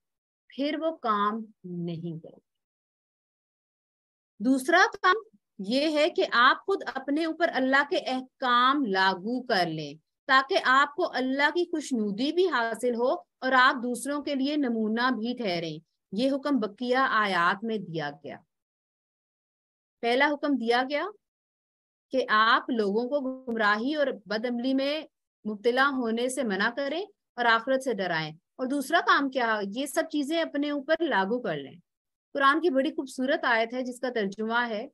फिर वो काम नहीं करेगा दूसरा काम ये है कि आप खुद अपने ऊपर अल्लाह के अहकाम लागू कर लें ताकि आपको अल्लाह की खुशनूदी भी हासिल हो और आप दूसरों के लिए नमूना भी ठहरें ये हुक्म बकिया आयात में दिया गया पहला हुक्म दिया गया कि आप लोगों को गुमराही और बदअमली में मुबतला होने से मना करें और आखरत से डराएं और दूसरा काम क्या ये सब चीजें अपने ऊपर लागू कर लें कुरान की बड़ी खूबसूरत आयत है जिसका तर्जुमा है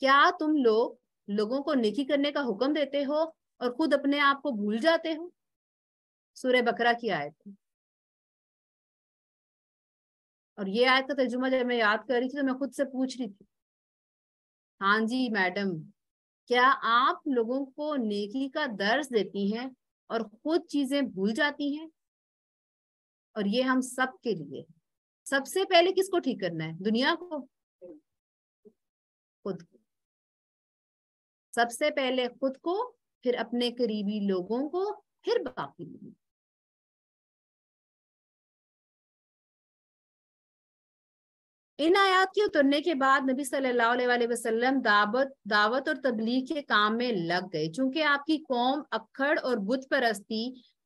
क्या तुम लोग लोगों को नेकी करने का हुक्म देते हो और खुद अपने आप को भूल जाते हो सूर्य बकरा की आयत और ये आयत का तर्जुमा जब मैं याद कर रही थी तो मैं खुद से पूछ रही थी हाँ जी मैडम क्या आप लोगों को नेकी का दर्ज देती हैं और खुद चीजें भूल जाती हैं और ये हम सब के लिए सबसे पहले किसको ठीक करना है दुनिया को खुद को सबसे पहले खुद को फिर अपने करीबी लोगों को फिर बाकी लोगों इन आयात के उतरने के बाद नबी सल्लल्लाहु अलैहि वसल्लम दावत दावत और तबलीग के काम में लग गए क्योंकि आपकी कौम अखड़ और बुत परस्ती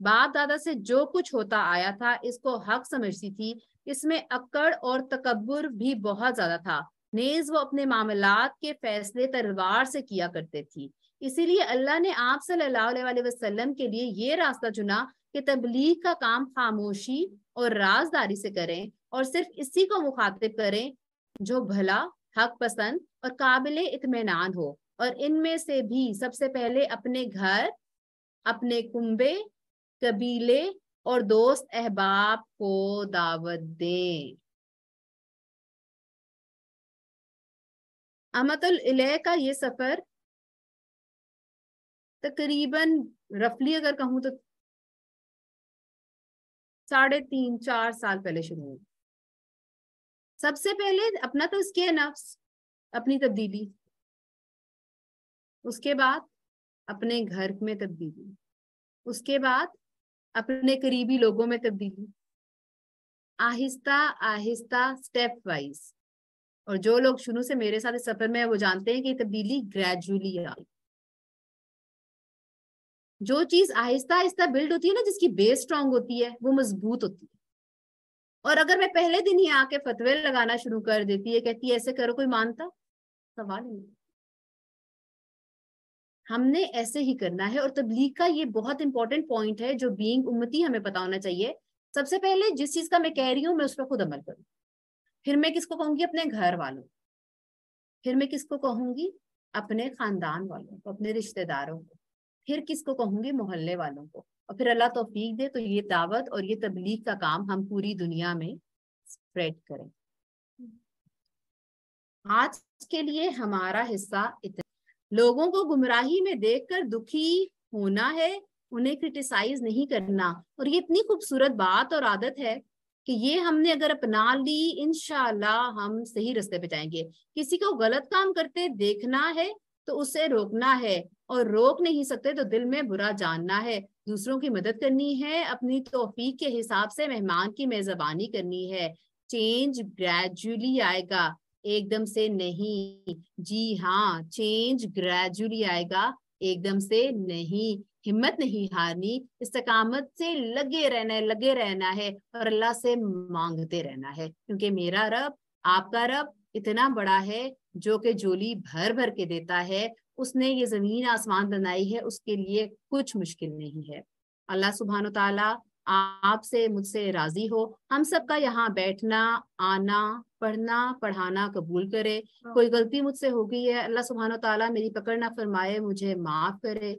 बाप दादा से जो कुछ होता आया था इसको हक समझती थी इसमें अकड़ और तकबर भी बहुत ज्यादा था नेज वो अपने मामला के फैसले तलवार से किया करते थी इसीलिए अल्लाह ने आप सल्लाम के लिए ये रास्ता चुना कि तबलीग का काम खामोशी और राजदारी से करें और सिर्फ इसी को मुखातिब करें जो भला हक पसंद और काबिल इतमान हो और इनमें से भी सबसे पहले अपने घर अपने कुंबे कबीले और दोस्त अहबाब को दावत दें अमतुल इलय का ये सफर तकरीबन रफली अगर कहूं तो साढ़े तीन चार साल पहले शुरू हुई सबसे पहले अपना तो उसके नफ्स अपनी तब्दीली उसके बाद अपने घर में तब्दीली उसके बाद अपने करीबी लोगों में तब्दीली आहिस्ता आहिस्ता स्टेप वाइज और जो लोग शुरू से मेरे साथ इस सफर में है वो जानते हैं कि तब्दीली ग्रेजुअली आई जो चीज आहिस्ता आहिस्ता बिल्ड होती है ना जिसकी बेस स्ट्रांग होती है वो मजबूत होती है और अगर मैं पहले दिन ही आके फतवे लगाना शुरू कर देती है कहती है ऐसे करो कोई मानता सवाल ही नहीं हमने ऐसे ही करना है और तबलीग का ये बहुत इंपॉर्टेंट पॉइंट है जो बीइंग उम्मती हमें पता होना चाहिए सबसे पहले जिस चीज का मैं कह रही हूँ मैं उस पर खुद अमल करूँ फिर मैं किसको कहूंगी अपने घर वालों फिर मैं किसको कहूंगी अपने खानदान वालों को अपने रिश्तेदारों को फिर किसको कहूंगी मोहल्ले वालों को और फिर अल्लाह तोफीक दे तो ये दावत और ये तबलीग का काम हम पूरी दुनिया में स्प्रेड करें आज के लिए हमारा हिस्सा इतना लोगों को गुमराही में देखकर दुखी होना है उन्हें क्रिटिसाइज नहीं करना और ये इतनी खूबसूरत बात और आदत है कि ये हमने अगर अपना ली इनशाला हम सही रस्ते पे जाएंगे किसी को गलत काम करते देखना है तो उसे रोकना है और रोक नहीं सकते तो दिल में बुरा जानना है दूसरों की मदद करनी है अपनी तोफीक के हिसाब से मेहमान की मेजबानी करनी है चेंज ग्रेजुअली आएगा एकदम से नहीं जी हाँ चेंज ग्रेजुअली आएगा एकदम से नहीं हिम्मत नहीं हारनी इस्तकामत से लगे रहना है लगे रहना है और अल्लाह से मांगते रहना है क्योंकि मेरा रब आपका रब इतना बड़ा है जो कि जोली भर भर के देता है उसने ये जमीन आसमान बनाई है उसके लिए कुछ मुश्किल नहीं है अल्लाह सुबहान तला आपसे मुझसे राजी हो हम सबका यहाँ बैठना आना पढ़ना पढ़ाना कबूल करे कोई गलती मुझसे हो गई है अल्लाह सुबहान तला मेरी पकड़ ना फरमाए मुझे माफ करे